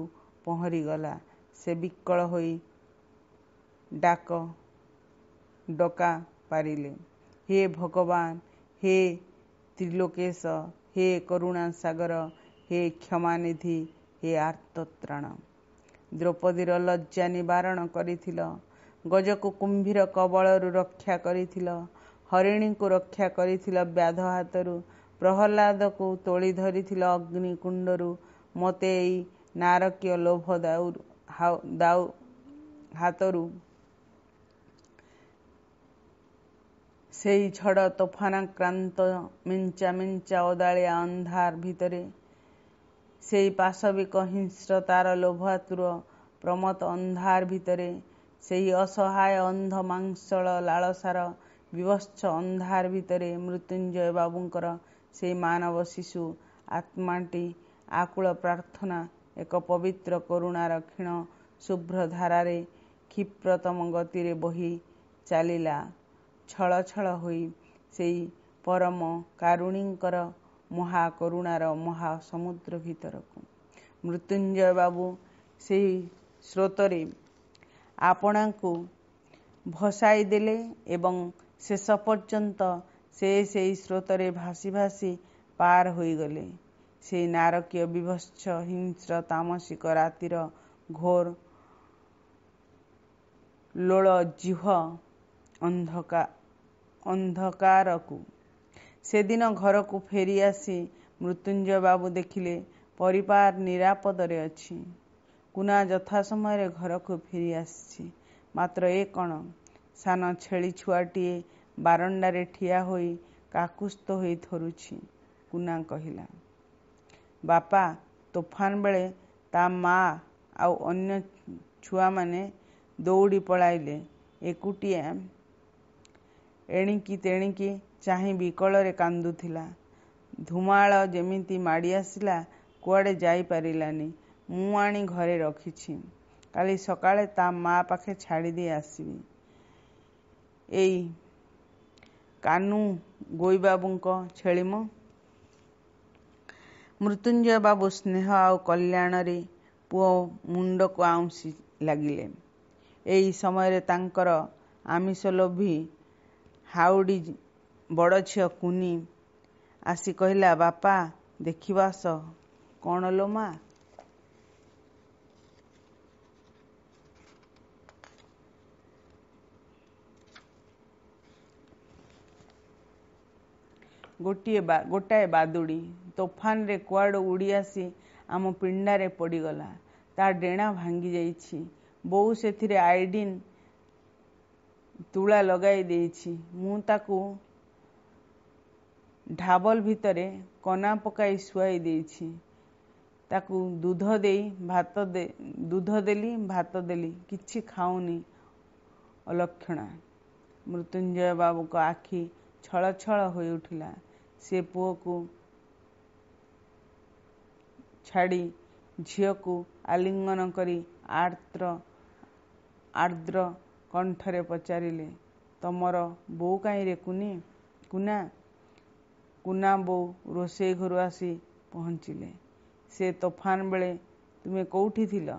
Speaker 1: ପହଁରିଗଲା ସେ ବିକଳ ହୋଇ ଡାକ ଡକା ପାରିଲେ ହେ ଭଗବାନ ହେ ତ୍ରିଲୋକେଶ ହେ କରୁଣା ସାଗର ହେ କ୍ଷମାନିଧି ହେ ଆର୍ତ୍ତତ୍ରାଣ ଦ୍ରୌପଦୀର ଲଜ୍ଜା ନିବାରଣ କରିଥିଲ ଗଜକୁ କୁମ୍ଭୀର କବଳରୁ ରକ୍ଷା କରିଥିଲ ହରିଣୀଙ୍କୁ ରକ୍ଷା କରିଥିଲ ବ୍ୟାଧ ହାତରୁ ପ୍ରହଲ୍ଲାଦକୁ ତୋଳି ଧରିଥିଲ କୁଣ୍ଡରୁ ମୋତେ ଏଇ ନାରକୀୟ ଲୋଭ ଦାଉ ଦାଉ ହାତରୁ ସେଇ ଛଡ଼ ତୋଫାନାକ୍ରାନ୍ତ ମିଞ୍ଚା ମିଞ୍ଚା ଓଦାଳିଆ ଅନ୍ଧାର ଭିତରେ ସେଇ ପାଶବିକ ହିଂସ୍ର ତାର ଲୋଭାତୁର ପ୍ରମତ ଅନ୍ଧାର ଭିତରେ ସେହି ଅସହାୟ ଅନ୍ଧ ମାଂସଳ ଲାଳସାର ବିଭତ୍ସ ଅନ୍ଧାର ଭିତରେ ମୃତ୍ୟୁଞ୍ଜୟ ବାବୁଙ୍କର ସେହି ମାନବ ଶିଶୁ ଆତ୍ମାଟି ଆକୁଳ ପ୍ରାର୍ଥନା ଏକ ପବିତ୍ର କରୁଣାର କ୍ଷୀଣ ଶୁଭ୍ର ଧାରାରେ କ୍ଷିପ୍ରତମ ଗତିରେ ବହି ଚାଲିଲା ଛଳ ଛଳ ହୋଇ ସେହି ପରମ କାରୁଣୀଙ୍କର ମହାକରୁଣାର ମହାସମୁଦ୍ର ଭିତରକୁ ମୃତ୍ୟୁଞ୍ଜୟ ବାବୁ ସେହି ସ୍ରୋତରେ ଆପଣଙ୍କୁ ଭସାଇ ଦେଲେ ଏବଂ ଶେଷ ପର୍ଯ୍ୟନ୍ତ ସେ ସେହି ସ୍ରୋତରେ ଭାସି ଭାସି ପାର ହୋଇଗଲେ ସେ ନାରକୀୟ ବିଭତ୍ସ ହିଂସ୍ର ତାମସିକ ରାତିର ଘୋର ଲୋଳ ଜିହ ଅନ୍ଧକାରକୁ ସେଦିନ ଘରକୁ ଫେରିଆସି ମୃତ୍ୟୁଞ୍ଜୟ ବାବୁ ଦେଖିଲେ ପରିବାର ନିରାପଦରେ ଅଛି କୁନା ଯଥା ସମୟରେ ଘରକୁ ଫେରି ଆସିଛି ମାତ୍ର ଏ କ'ଣ ସାନ ଛେଳି ଛୁଆଟିଏ ବାରଣ୍ଡାରେ ଠିଆ ହୋଇ କାକୁସ୍ତ ହୋଇ ଥରୁଛି କୁନା କହିଲା ବାପା ତୋଫାନ ବେଳେ ତା ମା ଆଉ ଅନ୍ୟ ଛୁଆମାନେ ଦୌଡ଼ି ପଳାଇଲେ ଏକୁଟିଆ ଏଣିକି ତେଣିକି ଚାହିଁ ବିକଳରେ କାନ୍ଦୁଥିଲା ଧୂମାଳ ଯେମିତି ମାଡ଼ି ଆସିଲା କୁଆଡ଼େ ଯାଇପାରିଲାନି ମୁଁ ଆଣି ଘରେ ରଖିଛି କାଲି ସକାଳେ ତା ମା ପାଖେ ଛାଡ଼ି ଦେଇ ଆସିବି ଏଇ କାନୁ ଗୋଇ ବାବୁଙ୍କ ଛେଳିମ ମୃତ୍ୟୁଞ୍ଜୟ ବାବୁ ସ୍ନେହ ଆଉ କଲ୍ୟାଣରେ ପୁଅ ମୁଣ୍ଡକୁ ଆଉଁସି ଲାଗିଲେ ଏହି ସମୟରେ ତାଙ୍କର ଆମିଷ ଲୋଭି ହାଉଡ଼ି ବଡ଼ ଝିଅ କୁନି ଆସି କହିଲା ବାପା ଦେଖିବା ଆସ କ'ଣ ଲୋ ମା' ଗୋଟିଏ ଗୋଟାଏ ବାଦୁଡ଼ି ତୋଫାନରେ କୁଆଡ଼ୁ ଉଡ଼ି ଆସି ଆମ ପିଣ୍ଡାରେ ପଡ଼ିଗଲା ତା ଡେଣା ଭାଙ୍ଗି ଯାଇଛି ବୋଉ ସେଥିରେ ଆଇଡ଼ିନ ତୁଳା ଲଗାଇ ଦେଇଛି ମୁଁ ତାକୁ ଢାବଲ ଭିତରେ କନା ପକାଇ ଶୁଆଇ ଦେଇଛି ତାକୁ ଦୁଧ ଦେଇ ଭାତ ଦୁଧ ଦେଲି ଭାତ ଦେଲି କିଛି ଖାଉନି ଅଲକ୍ଷଣା ମୃତ୍ୟୁଞ୍ଜୟ ବାବୁଙ୍କ ଆଖି ଛଳ ଛଳ ହୋଇଉଠିଲା ସେ ପୁଅକୁ ଛାଡ଼ି ଝିଅକୁ ଆଲିଙ୍ଗନ କରି ଆର୍ଦ୍ର ଆର୍ଦ୍ର କଣ୍ଠରେ ପଚାରିଲେ ତମର ବୋଉ କାହିଁରେ କୁନି କୁନା କୁନା ବୋଉ ରୋଷେଇ ଘରୁ ଆସି ପହଞ୍ଚିଲେ ସେ ତୋଫାନ ବେଳେ ତୁମେ କେଉଁଠି ଥିଲ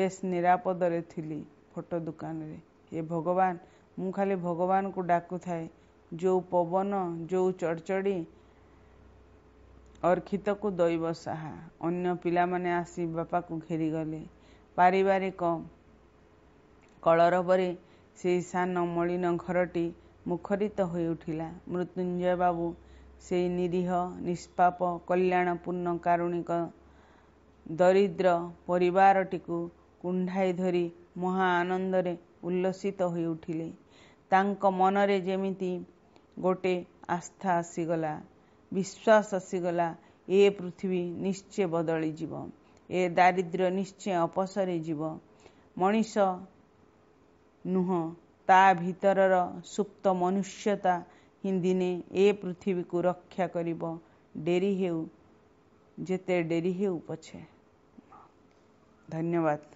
Speaker 1: ବେଶ ନିରାପଦରେ ଥିଲି ଫଟୋ ଦୋକାନରେ ଏ ଭଗବାନ ମୁଁ ଖାଲି ଭଗବାନଙ୍କୁ ଡାକୁଥାଏ ଯେଉଁ ପବନ ଯେଉଁ ଚଡ଼ଚଡ଼ି ଅର୍ଖିତକୁ ଦୈବ ସାହା ଅନ୍ୟ ପିଲାମାନେ ଆସି ବାପାକୁ ଘେରିଗଲେ ପାରିବାରିକ କଳର ପରି ସେହି ସାନ ମଳିନ ଘରଟି ମୁଖରିତ ହୋଇଉଠିଲା ମୃତ୍ୟୁଞ୍ଜୟ ବାବୁ ସେଇ ନିରୀହ ନିଷ୍ପାପ କଲ୍ୟାଣପୂର୍ଣ୍ଣ କାରୁଣିକ ଦରିଦ୍ର ପରିବାରଟିକୁ କୁଣ୍ଢାଇ ଧରି ମହା ଆନନ୍ଦରେ ଉଲ୍ଲସିତ ହୋଇଉଠିଲେ ତାଙ୍କ ମନରେ ଯେମିତି ଗୋଟେ ଆସ୍ଥା ଆସିଗଲା ବିଶ୍ୱାସ ଆସିଗଲା ଏ ପୃଥିବୀ ନିଶ୍ଚୟ ବଦଳିଯିବ ଏ ଦାରିଦ୍ର୍ୟ ନିଶ୍ଚୟ ଅପସରିଯିବ ମଣିଷ ନୁହଁ ତା ଭିତରର ସୁପ୍ତ ମନୁଷ୍ୟତା ହିଁ ଦିନେ ଏ ପୃଥିବୀକୁ ରକ୍ଷା କରିବ ଡେରି ହେଉ ଯେତେ ଡେରି ହେଉ ପଛେ ଧନ୍ୟବାଦ